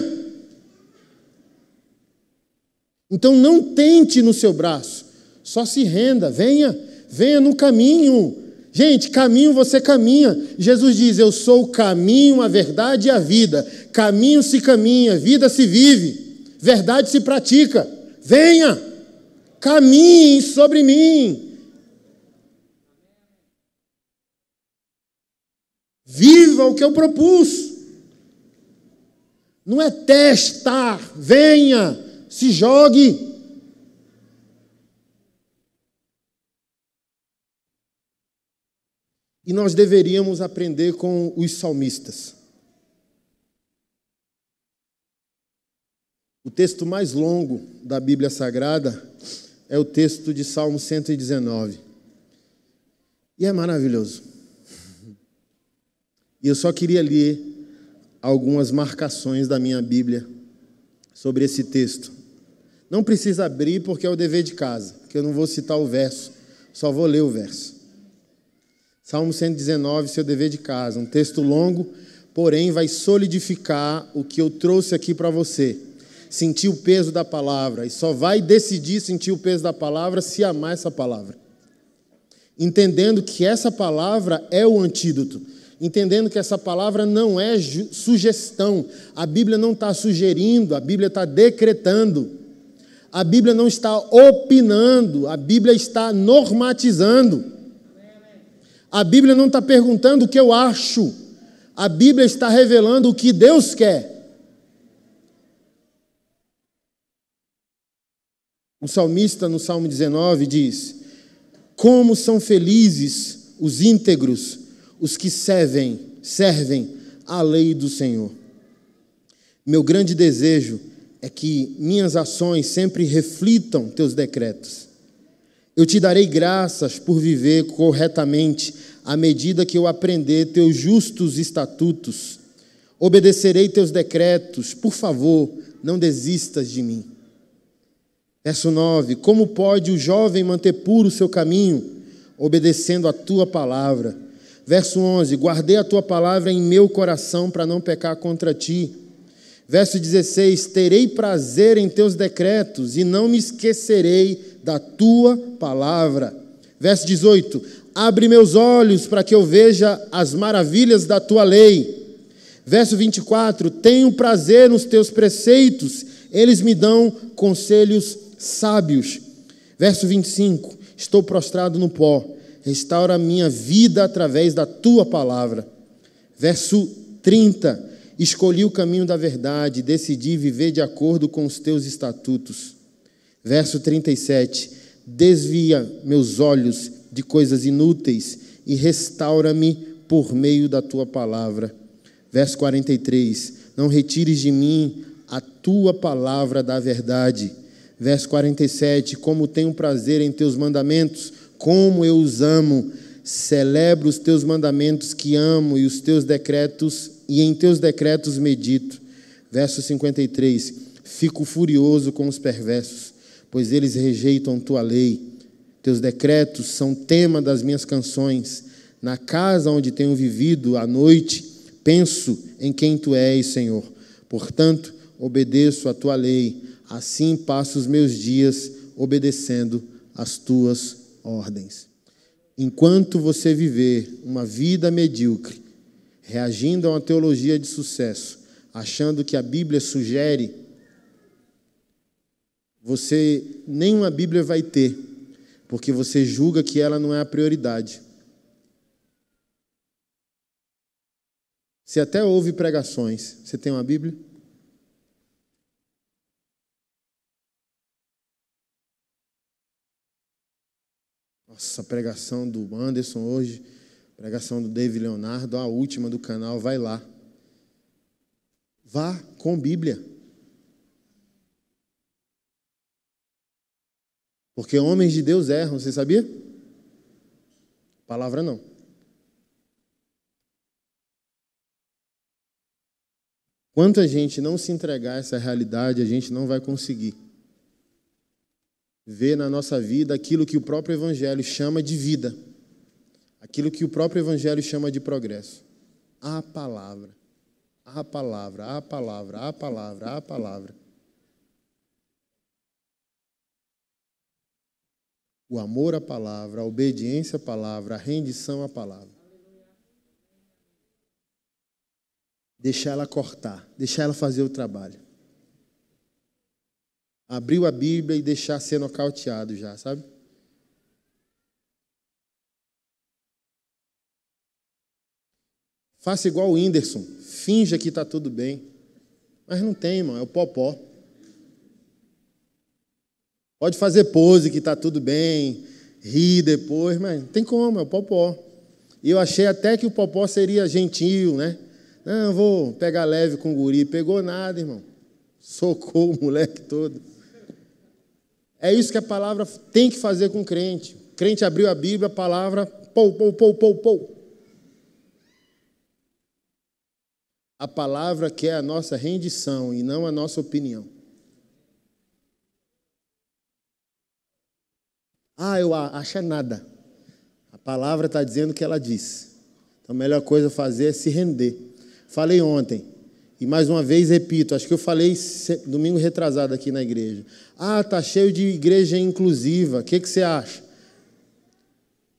A: Então não tente no seu braço, só se renda, venha, venha no caminho. Gente, caminho você caminha. Jesus diz: Eu sou o caminho, a verdade e a vida. Caminho se caminha, vida se vive, verdade se pratica. Venha, caminhe sobre mim. Viva o que eu propus. Não é testar, venha, se jogue. E nós deveríamos aprender com os salmistas. O texto mais longo da Bíblia Sagrada é o texto de Salmo 119. E é maravilhoso. E eu só queria ler algumas marcações da minha Bíblia sobre esse texto. Não precisa abrir porque é o dever de casa, que eu não vou citar o verso, só vou ler o verso. Salmo 119, seu dever de casa, um texto longo, porém vai solidificar o que eu trouxe aqui para você. Sentir o peso da palavra, e só vai decidir sentir o peso da palavra se amar essa palavra. Entendendo que essa palavra é o antídoto entendendo que essa palavra não é sugestão, a Bíblia não está sugerindo, a Bíblia está decretando, a Bíblia não está opinando, a Bíblia está normatizando, a Bíblia não está perguntando o que eu acho, a Bíblia está revelando o que Deus quer. O salmista, no Salmo 19, diz: Como são felizes os íntegros os que servem, servem a lei do Senhor. Meu grande desejo é que minhas ações sempre reflitam teus decretos. Eu te darei graças por viver corretamente à medida que eu aprender teus justos estatutos. Obedecerei teus decretos, por favor, não desistas de mim. Verso 9: Como pode o jovem manter puro o seu caminho, obedecendo a tua palavra? Verso 11: Guardei a tua palavra em meu coração para não pecar contra ti. Verso 16: Terei prazer em teus decretos e não me esquecerei da tua palavra. Verso 18: Abre meus olhos para que eu veja as maravilhas da tua lei. Verso 24: Tenho prazer nos teus preceitos, eles me dão conselhos sábios. Verso 25: Estou prostrado no pó restaura a minha vida através da tua palavra. Verso 30. Escolhi o caminho da verdade, decidi viver de acordo com os teus estatutos. Verso 37. Desvia meus olhos de coisas inúteis e restaura-me por meio da tua palavra. Verso 43. Não retires de mim a tua palavra da verdade. Verso 47. Como tenho prazer em teus mandamentos, como eu os amo, celebro os teus mandamentos que amo e os teus decretos, e em teus decretos medito. Verso 53. Fico furioso com os perversos, pois eles rejeitam tua lei. Teus decretos são tema das minhas canções. Na casa onde tenho vivido à noite, penso em quem tu és, Senhor. Portanto, obedeço à tua lei. Assim passo os meus dias obedecendo às tuas ordens. Enquanto você viver uma vida medíocre, reagindo a uma teologia de sucesso, achando que a Bíblia sugere, você nenhuma Bíblia vai ter, porque você julga que ela não é a prioridade. Você até ouve pregações, você tem uma Bíblia? Nossa, a pregação do Anderson hoje, pregação do David Leonardo, a última do canal, vai lá. Vá com Bíblia. Porque homens de Deus erram, você sabia? Palavra não. Quanto a gente não se entregar a essa realidade, a gente não vai conseguir ver na nossa vida aquilo que o próprio Evangelho chama de vida, aquilo que o próprio Evangelho chama de progresso. A palavra, a palavra, a palavra, a palavra, a palavra. O amor à palavra, a obediência à palavra, a rendição à palavra. Deixar ela cortar, deixar ela fazer o trabalho abriu a Bíblia e deixar ser nocauteado já, sabe? Faça igual o Whindersson, finja que está tudo bem. Mas não tem, irmão, é o popó. Pode fazer pose que está tudo bem, rir depois, mas não tem como, é o popó. E eu achei até que o popó seria gentil, né? Não, vou pegar leve com o guri. Pegou nada, irmão. Socou o moleque todo. É isso que a palavra tem que fazer com o crente. O crente abriu a Bíblia, a palavra, pou, pou, pou, pou, pou. A palavra quer é a nossa rendição e não a nossa opinião. Ah, eu acho nada. A palavra está dizendo o que ela diz. Então a melhor coisa a fazer é se render. Falei ontem, e mais uma vez repito, acho que eu falei domingo retrasado aqui na igreja. Ah, tá cheio de igreja inclusiva. O que, que você acha?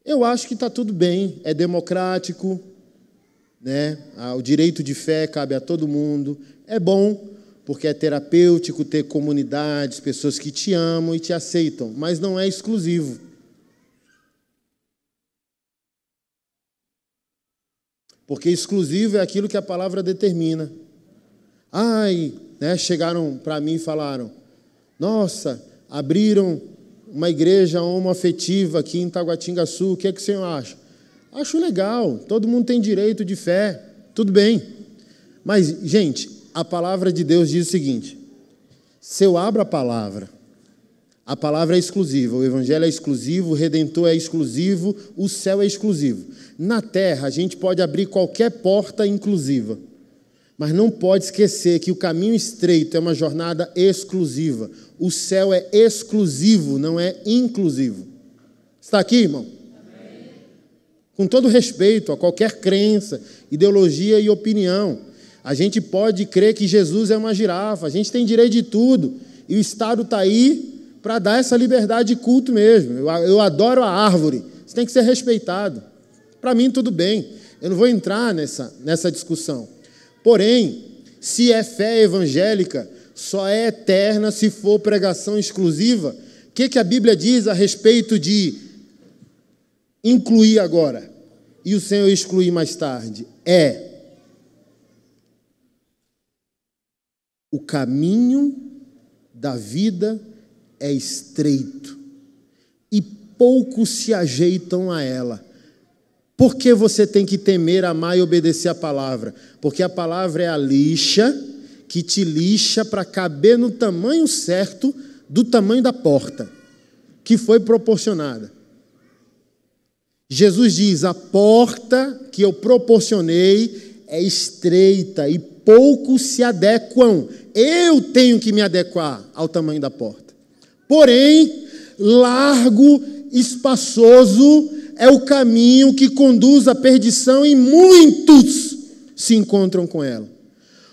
A: Eu acho que está tudo bem. É democrático, né? Ah, o direito de fé cabe a todo mundo. É bom porque é terapêutico ter comunidades, pessoas que te amam e te aceitam, mas não é exclusivo. Porque exclusivo é aquilo que a palavra determina. Ai, né, chegaram para mim e falaram: Nossa, abriram uma igreja homoafetiva aqui em Taguatingaçu, o que é que o senhor acha? Acho legal, todo mundo tem direito de fé, tudo bem. Mas, gente, a palavra de Deus diz o seguinte: se eu abro a palavra, a palavra é exclusiva, o evangelho é exclusivo, o redentor é exclusivo, o céu é exclusivo. Na terra, a gente pode abrir qualquer porta inclusiva. Mas não pode esquecer que o caminho estreito é uma jornada exclusiva. O céu é exclusivo, não é inclusivo. Está aqui, irmão? Amém. Com todo respeito a qualquer crença, ideologia e opinião, a gente pode crer que Jesus é uma girafa, a gente tem direito de tudo, e o Estado está aí para dar essa liberdade de culto mesmo. Eu, eu adoro a árvore, isso tem que ser respeitado. Para mim, tudo bem, eu não vou entrar nessa, nessa discussão. Porém, se é fé evangélica, só é eterna se for pregação exclusiva. O que, que a Bíblia diz a respeito de incluir agora e o Senhor excluir mais tarde? É o caminho da vida é estreito e poucos se ajeitam a ela. Por que você tem que temer, amar e obedecer a palavra? Porque a palavra é a lixa que te lixa para caber no tamanho certo do tamanho da porta que foi proporcionada. Jesus diz: A porta que eu proporcionei é estreita e poucos se adequam. Eu tenho que me adequar ao tamanho da porta. Porém, largo, espaçoso é o caminho que conduz à perdição e muitos se encontram com ela.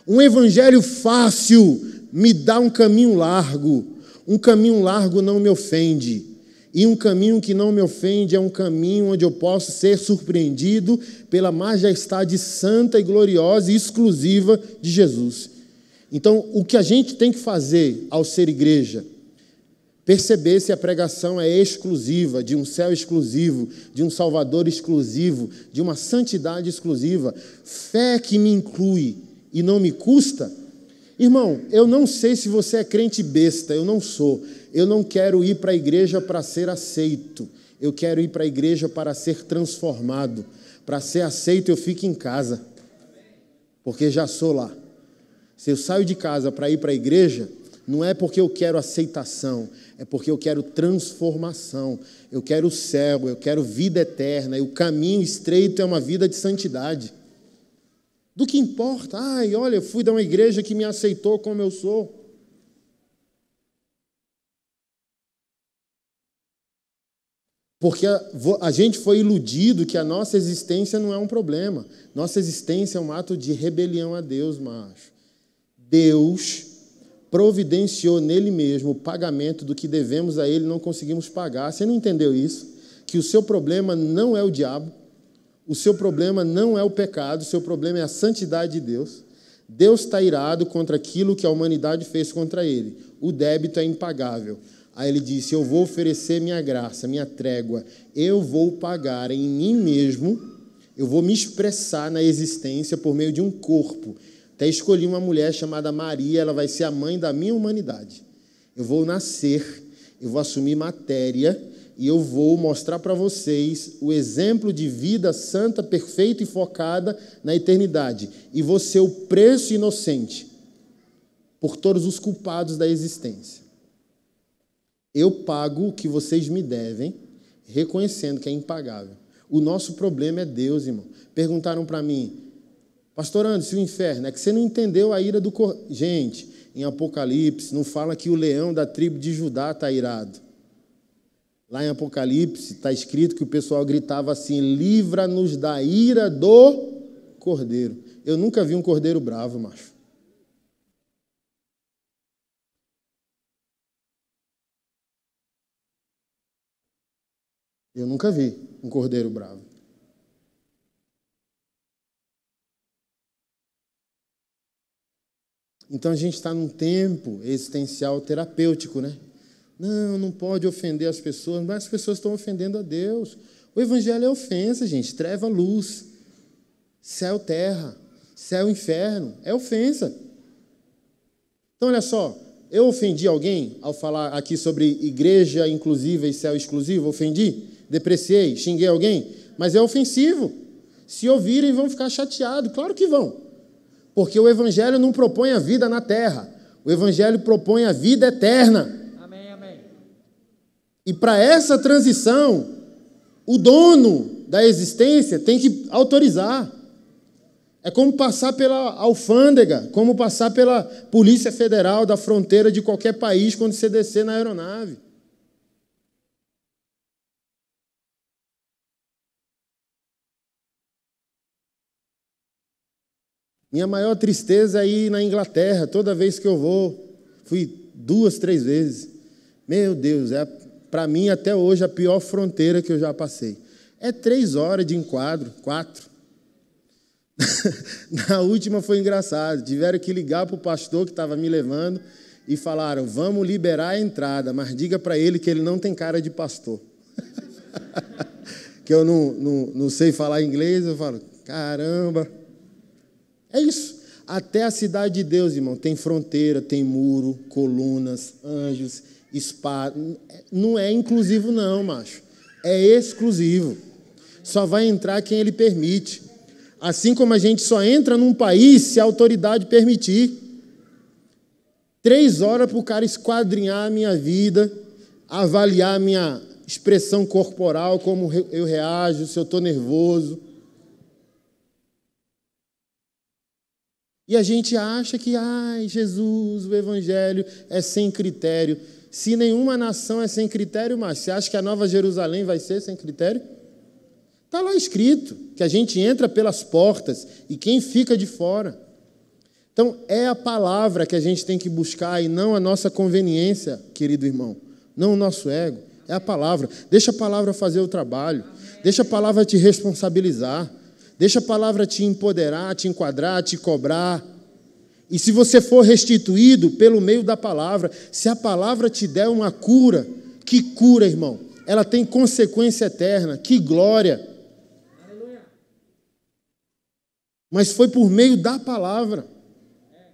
A: Um evangelho fácil me dá um caminho largo. Um caminho largo não me ofende. E um caminho que não me ofende é um caminho onde eu posso ser surpreendido pela majestade santa e gloriosa e exclusiva de Jesus. Então, o que a gente tem que fazer ao ser igreja Perceber se a pregação é exclusiva, de um céu exclusivo, de um Salvador exclusivo, de uma santidade exclusiva, fé que me inclui e não me custa. Irmão, eu não sei se você é crente besta, eu não sou. Eu não quero ir para a igreja para ser aceito. Eu quero ir para a igreja para ser transformado. Para ser aceito, eu fico em casa, porque já sou lá. Se eu saio de casa para ir para a igreja, não é porque eu quero aceitação, é porque eu quero transformação, eu quero o céu, eu quero vida eterna, e o caminho estreito é uma vida de santidade. Do que importa? Ai, olha, eu fui de uma igreja que me aceitou como eu sou. Porque a, a, gente foi iludido que a nossa existência não é um problema. Nossa existência é um ato de rebelião a Deus, macho. Deus providenciou nele mesmo o pagamento do que devemos a ele, não conseguimos pagar. Você não entendeu isso? Que o seu problema não é o diabo, o seu problema não é o pecado, o seu problema é a santidade de Deus. Deus está irado contra aquilo que a humanidade fez contra ele. O débito é impagável. Aí ele disse: Eu vou oferecer minha graça, minha trégua, eu vou pagar em mim mesmo, eu vou me expressar na existência por meio de um corpo até escolhi uma mulher chamada Maria, ela vai ser a mãe da minha humanidade. Eu vou nascer, eu vou assumir matéria e eu vou mostrar para vocês o exemplo de vida santa, perfeita e focada na eternidade. E vou ser o preço inocente por todos os culpados da existência. Eu pago o que vocês me devem, reconhecendo que é impagável. O nosso problema é Deus, irmão. Perguntaram para mim, Pastor Anderson, o inferno, é que você não entendeu a ira do. Cor... Gente, em Apocalipse, não fala que o leão da tribo de Judá está irado. Lá em Apocalipse está escrito que o pessoal gritava assim: livra-nos da ira do cordeiro. Eu nunca vi um cordeiro bravo, macho. Eu nunca vi um cordeiro bravo. Então a gente está num tempo existencial terapêutico, né? Não, não pode ofender as pessoas, mas as pessoas estão ofendendo a Deus. O evangelho é ofensa, gente. Treva, luz. Céu, terra. Céu, inferno. É ofensa. Então, olha só. Eu ofendi alguém ao falar aqui sobre igreja inclusiva e céu exclusivo? Ofendi? Depreciei? Xinguei alguém? Mas é ofensivo. Se ouvirem, vão ficar chateados. Claro que vão. Porque o Evangelho não propõe a vida na terra, o Evangelho propõe a vida eterna. Amém, amém. E para essa transição, o dono da existência tem que autorizar. É como passar pela alfândega, como passar pela Polícia Federal da fronteira de qualquer país quando você descer na aeronave. Minha maior tristeza é ir na Inglaterra, toda vez que eu vou. Fui duas, três vezes. Meu Deus, é para mim até hoje a pior fronteira que eu já passei. É três horas de enquadro, quatro. na última foi engraçado. Tiveram que ligar para o pastor que estava me levando e falaram: vamos liberar a entrada, mas diga para ele que ele não tem cara de pastor. que eu não, não, não sei falar inglês, eu falo: caramba. É isso. Até a cidade de Deus, irmão, tem fronteira, tem muro, colunas, anjos, espada. Não é inclusivo, não, macho. É exclusivo. Só vai entrar quem ele permite. Assim como a gente só entra num país se a autoridade permitir. Três horas para o cara esquadrinhar a minha vida, avaliar a minha expressão corporal, como eu reajo, se eu estou nervoso E a gente acha que, ai, Jesus, o Evangelho é sem critério. Se nenhuma nação é sem critério, mas você acha que a Nova Jerusalém vai ser sem critério? Está lá escrito que a gente entra pelas portas e quem fica de fora. Então, é a palavra que a gente tem que buscar e não a nossa conveniência, querido irmão, não o nosso ego. É a palavra. Deixa a palavra fazer o trabalho. Deixa a palavra te responsabilizar. Deixa a palavra te empoderar, te enquadrar, te cobrar. E se você for restituído pelo meio da palavra, se a palavra te der uma cura, que cura, irmão? Ela tem consequência eterna, que glória. Aleluia. Mas foi por meio da palavra. É.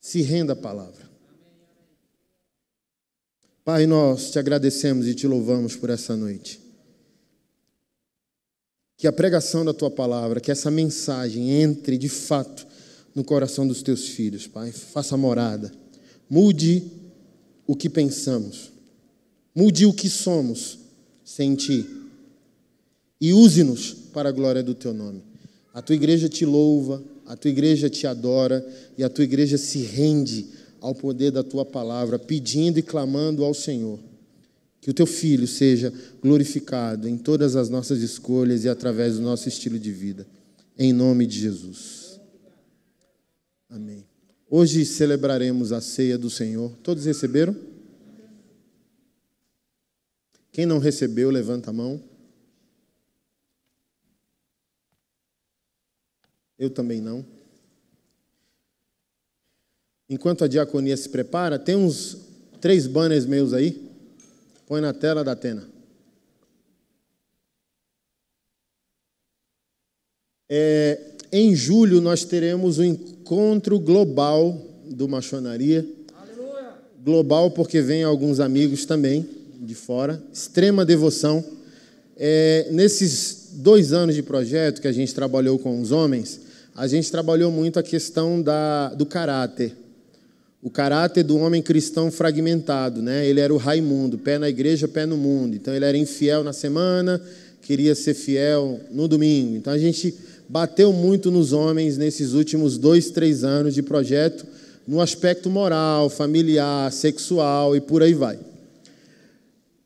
A: Se renda a palavra. Pai, nós te agradecemos e te louvamos por essa noite. Que a pregação da tua palavra, que essa mensagem entre de fato no coração dos teus filhos, Pai. Faça morada. Mude o que pensamos. Mude o que somos sem ti. E use-nos para a glória do teu nome. A tua igreja te louva, a tua igreja te adora e a tua igreja se rende ao poder da tua palavra, pedindo e clamando ao Senhor. Que o teu filho seja glorificado em todas as nossas escolhas e através do nosso estilo de vida. Em nome de Jesus. Amém. Hoje celebraremos a ceia do Senhor. Todos receberam? Quem não recebeu, levanta a mão. Eu também não. Enquanto a diaconia se prepara, tem uns três banners meus aí. Põe na tela da Atena. É, em julho nós teremos o um encontro global do machonaria. Aleluia. Global porque vem alguns amigos também de fora. Extrema devoção. É, nesses dois anos de projeto que a gente trabalhou com os homens, a gente trabalhou muito a questão da, do caráter o caráter do homem cristão fragmentado, né? Ele era o Raimundo, pé na igreja, pé no mundo. Então ele era infiel na semana, queria ser fiel no domingo. Então a gente bateu muito nos homens nesses últimos dois, três anos de projeto, no aspecto moral, familiar, sexual e por aí vai.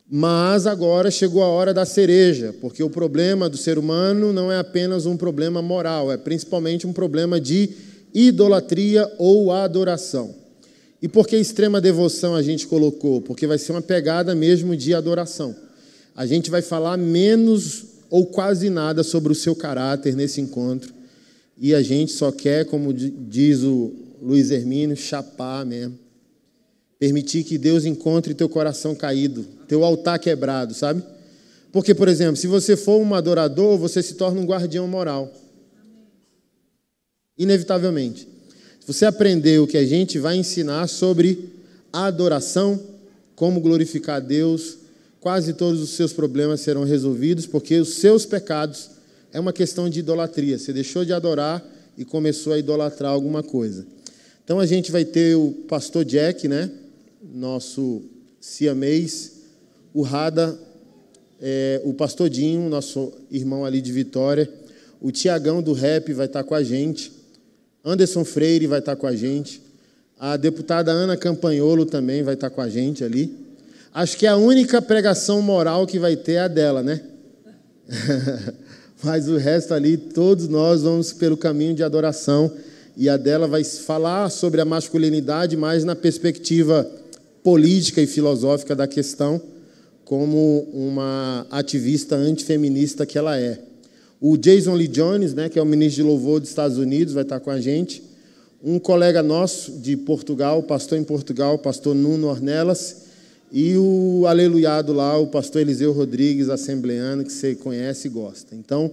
A: Mas agora chegou a hora da cereja, porque o problema do ser humano não é apenas um problema moral, é principalmente um problema de idolatria ou adoração. E por que extrema devoção a gente colocou? Porque vai ser uma pegada mesmo de adoração. A gente vai falar menos ou quase nada sobre o seu caráter nesse encontro. E a gente só quer, como diz o Luiz Hermínio, chapar mesmo. Permitir que Deus encontre teu coração caído, teu altar quebrado, sabe? Porque, por exemplo, se você for um adorador, você se torna um guardião moral. Inevitavelmente. Você aprendeu que a gente vai ensinar sobre adoração, como glorificar a Deus. Quase todos os seus problemas serão resolvidos, porque os seus pecados é uma questão de idolatria. Você deixou de adorar e começou a idolatrar alguma coisa. Então a gente vai ter o pastor Jack, né? Nosso siamês, o Rada, é, o pastor Dinho, nosso irmão ali de Vitória, o Tiagão do rap vai estar com a gente. Anderson Freire vai estar com a gente. A deputada Ana Campanholo também vai estar com a gente ali. Acho que é a única pregação moral que vai ter é a dela, né? Mas o resto ali, todos nós vamos pelo caminho de adoração. E a dela vai falar sobre a masculinidade, mas na perspectiva política e filosófica da questão, como uma ativista antifeminista que ela é. O Jason Lee Jones, né, que é o ministro de louvor dos Estados Unidos, vai estar com a gente. Um colega nosso de Portugal, pastor em Portugal, pastor Nuno Ornelas. E o aleluiado lá, o pastor Eliseu Rodrigues, assembleano, que você conhece e gosta. Então,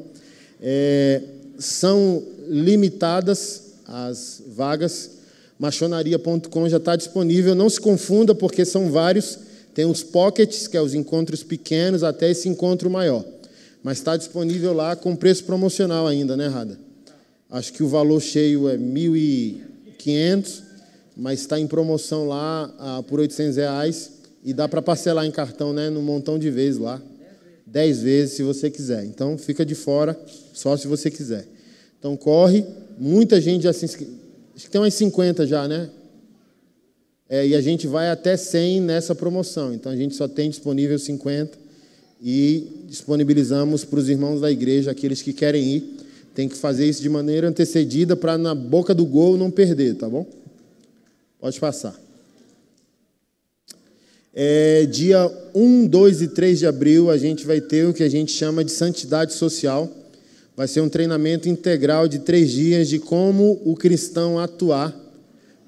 A: é, são limitadas as vagas. Machonaria.com já está disponível. Não se confunda, porque são vários. Tem os pockets, que é os encontros pequenos, até esse encontro maior. Mas está disponível lá com preço promocional ainda, né, Rada? Acho que o valor cheio é 1.500, mas está em promoção lá ah, por 800 reais e dá para parcelar em cartão, né, num montão de vezes lá. 10 vezes se você quiser. Então fica de fora só se você quiser. Então corre, muita gente já se inscreveu. Acho que tem umas 50 já, né? É, e a gente vai até 100 nessa promoção. Então a gente só tem disponível 50 e disponibilizamos para os irmãos da igreja, aqueles que querem ir. Tem que fazer isso de maneira antecedida para na boca do gol não perder, tá bom? Pode passar. É, dia 1, 2 e 3 de abril, a gente vai ter o que a gente chama de santidade social. Vai ser um treinamento integral de três dias de como o cristão atuar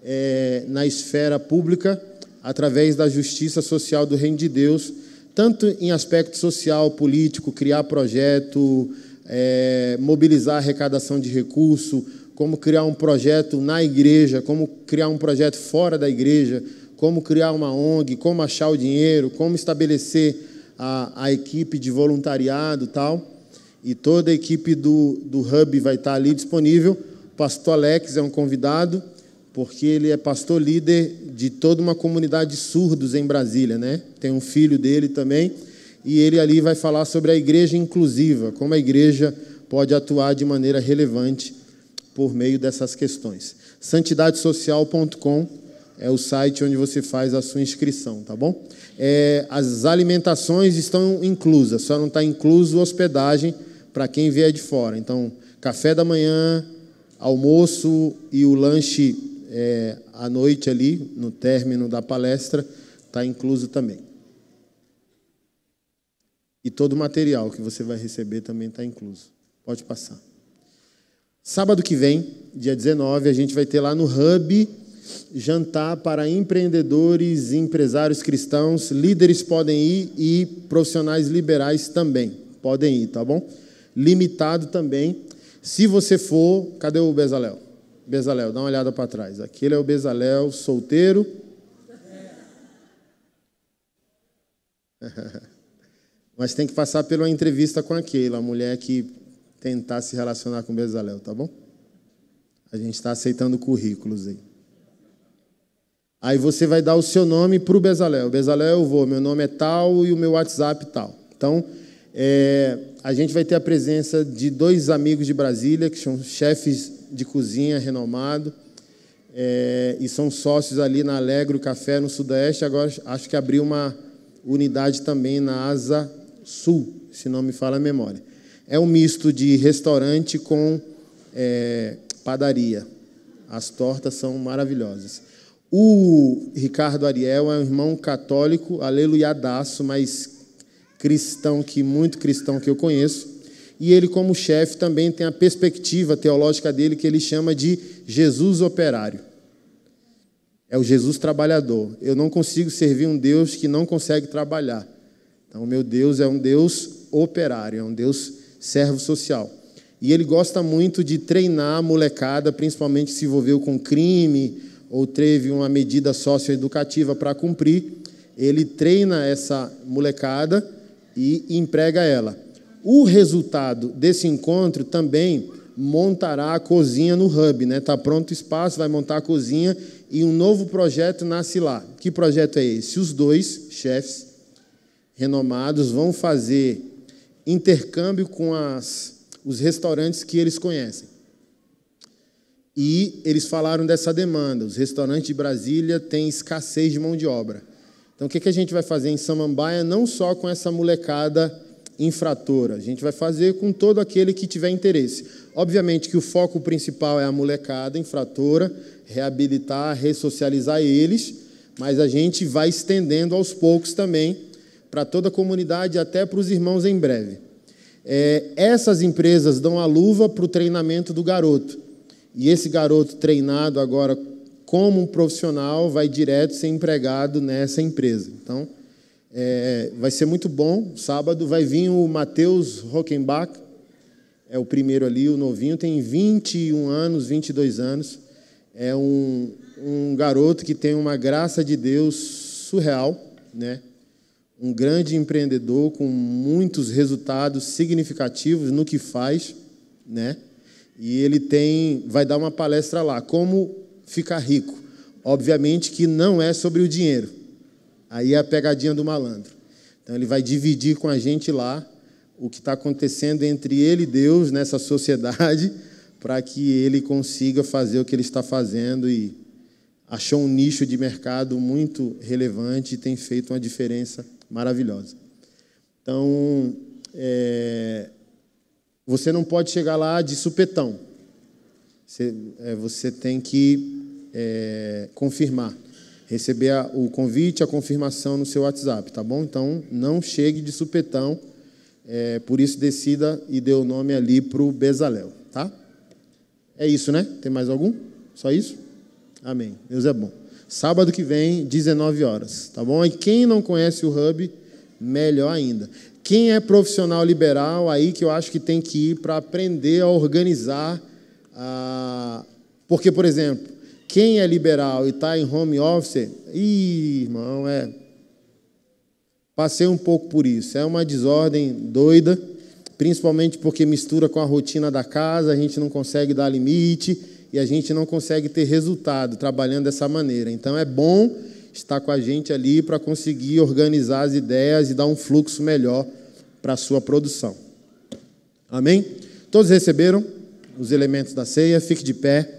A: é, na esfera pública através da justiça social do Reino de Deus tanto em aspecto social, político, criar projeto, é, mobilizar arrecadação de recurso, como criar um projeto na igreja, como criar um projeto fora da igreja, como criar uma ONG, como achar o dinheiro, como estabelecer a, a equipe de voluntariado e tal. E toda a equipe do, do Hub vai estar ali disponível. O pastor Alex é um convidado porque ele é pastor líder de toda uma comunidade de surdos em Brasília, né? Tem um filho dele também, e ele ali vai falar sobre a igreja inclusiva, como a igreja pode atuar de maneira relevante por meio dessas questões. Santidadesocial.com é o site onde você faz a sua inscrição, tá bom? É, as alimentações estão inclusas, só não está incluso hospedagem para quem vier de fora. Então, café da manhã, almoço e o lanche é, à noite ali, no término da palestra, está incluso também. E todo o material que você vai receber também está incluso. Pode passar. Sábado que vem, dia 19, a gente vai ter lá no Hub jantar para empreendedores, empresários cristãos, líderes podem ir e profissionais liberais também podem ir, tá bom? Limitado também. Se você for, cadê o Bezalel? Bezalel, dá uma olhada para trás. Aquele é o Bezalel solteiro. Mas tem que passar pela entrevista com aquela mulher que tentar se relacionar com Bezalel, tá bom? A gente está aceitando currículos aí. Aí você vai dar o seu nome para o Bezalel. Bezalel, eu vou, meu nome é tal e o meu WhatsApp tal. Então, é, a gente vai ter a presença de dois amigos de Brasília, que são chefes de cozinha renomado. É, e são sócios ali na Alegro Café, no Sudeste. Agora acho que abriu uma unidade também na Asa Sul, se não me falha a memória. É um misto de restaurante com é, padaria. As tortas são maravilhosas. O Ricardo Ariel é um irmão católico, aleluiadaço, mas cristão que muito cristão que eu conheço e ele, como chefe, também tem a perspectiva teológica dele que ele chama de Jesus operário. É o Jesus trabalhador. Eu não consigo servir um Deus que não consegue trabalhar. Então, meu Deus é um Deus operário, é um Deus servo social. E ele gosta muito de treinar a molecada, principalmente se envolveu com crime ou teve uma medida socioeducativa para cumprir. Ele treina essa molecada e emprega ela. O resultado desse encontro também montará a cozinha no hub, né? Tá pronto o espaço, vai montar a cozinha e um novo projeto nasce lá. Que projeto é esse? Os dois chefes renomados vão fazer intercâmbio com as, os restaurantes que eles conhecem. E eles falaram dessa demanda. Os restaurantes de Brasília têm escassez de mão de obra. Então, o que, que a gente vai fazer em Samambaia, não só com essa molecada infratora. A gente vai fazer com todo aquele que tiver interesse. Obviamente que o foco principal é a molecada infratora, reabilitar, ressocializar eles, mas a gente vai estendendo aos poucos também para toda a comunidade, até para os irmãos em breve. É, essas empresas dão a luva para o treinamento do garoto. E esse garoto treinado agora como um profissional vai direto ser empregado nessa empresa. Então, é, vai ser muito bom. Sábado vai vir o Matheus Rockenbach, é o primeiro ali, o novinho, tem 21 anos, 22 anos. É um, um garoto que tem uma graça de Deus surreal, né? um grande empreendedor com muitos resultados significativos no que faz, né? E ele tem, vai dar uma palestra lá, como ficar rico. Obviamente que não é sobre o dinheiro, Aí é a pegadinha do malandro. Então ele vai dividir com a gente lá o que está acontecendo entre ele e Deus nessa sociedade, para que ele consiga fazer o que ele está fazendo e achou um nicho de mercado muito relevante e tem feito uma diferença maravilhosa. Então, é, você não pode chegar lá de supetão. Você, é, você tem que é, confirmar receber a, o convite, a confirmação no seu WhatsApp, tá bom? Então, não chegue de supetão, é, por isso decida e dê o nome ali para o Bezalel, tá? É isso, né? Tem mais algum? Só isso? Amém. Deus é bom. Sábado que vem, 19 horas, tá bom? E quem não conhece o Hub, melhor ainda. Quem é profissional liberal, aí que eu acho que tem que ir para aprender a organizar. A... Porque, por exemplo, quem é liberal e está em home office, ih, irmão, é. Passei um pouco por isso. É uma desordem doida, principalmente porque mistura com a rotina da casa, a gente não consegue dar limite e a gente não consegue ter resultado trabalhando dessa maneira. Então é bom estar com a gente ali para conseguir organizar as ideias e dar um fluxo melhor para a sua produção. Amém? Todos receberam os elementos da ceia, fique de pé.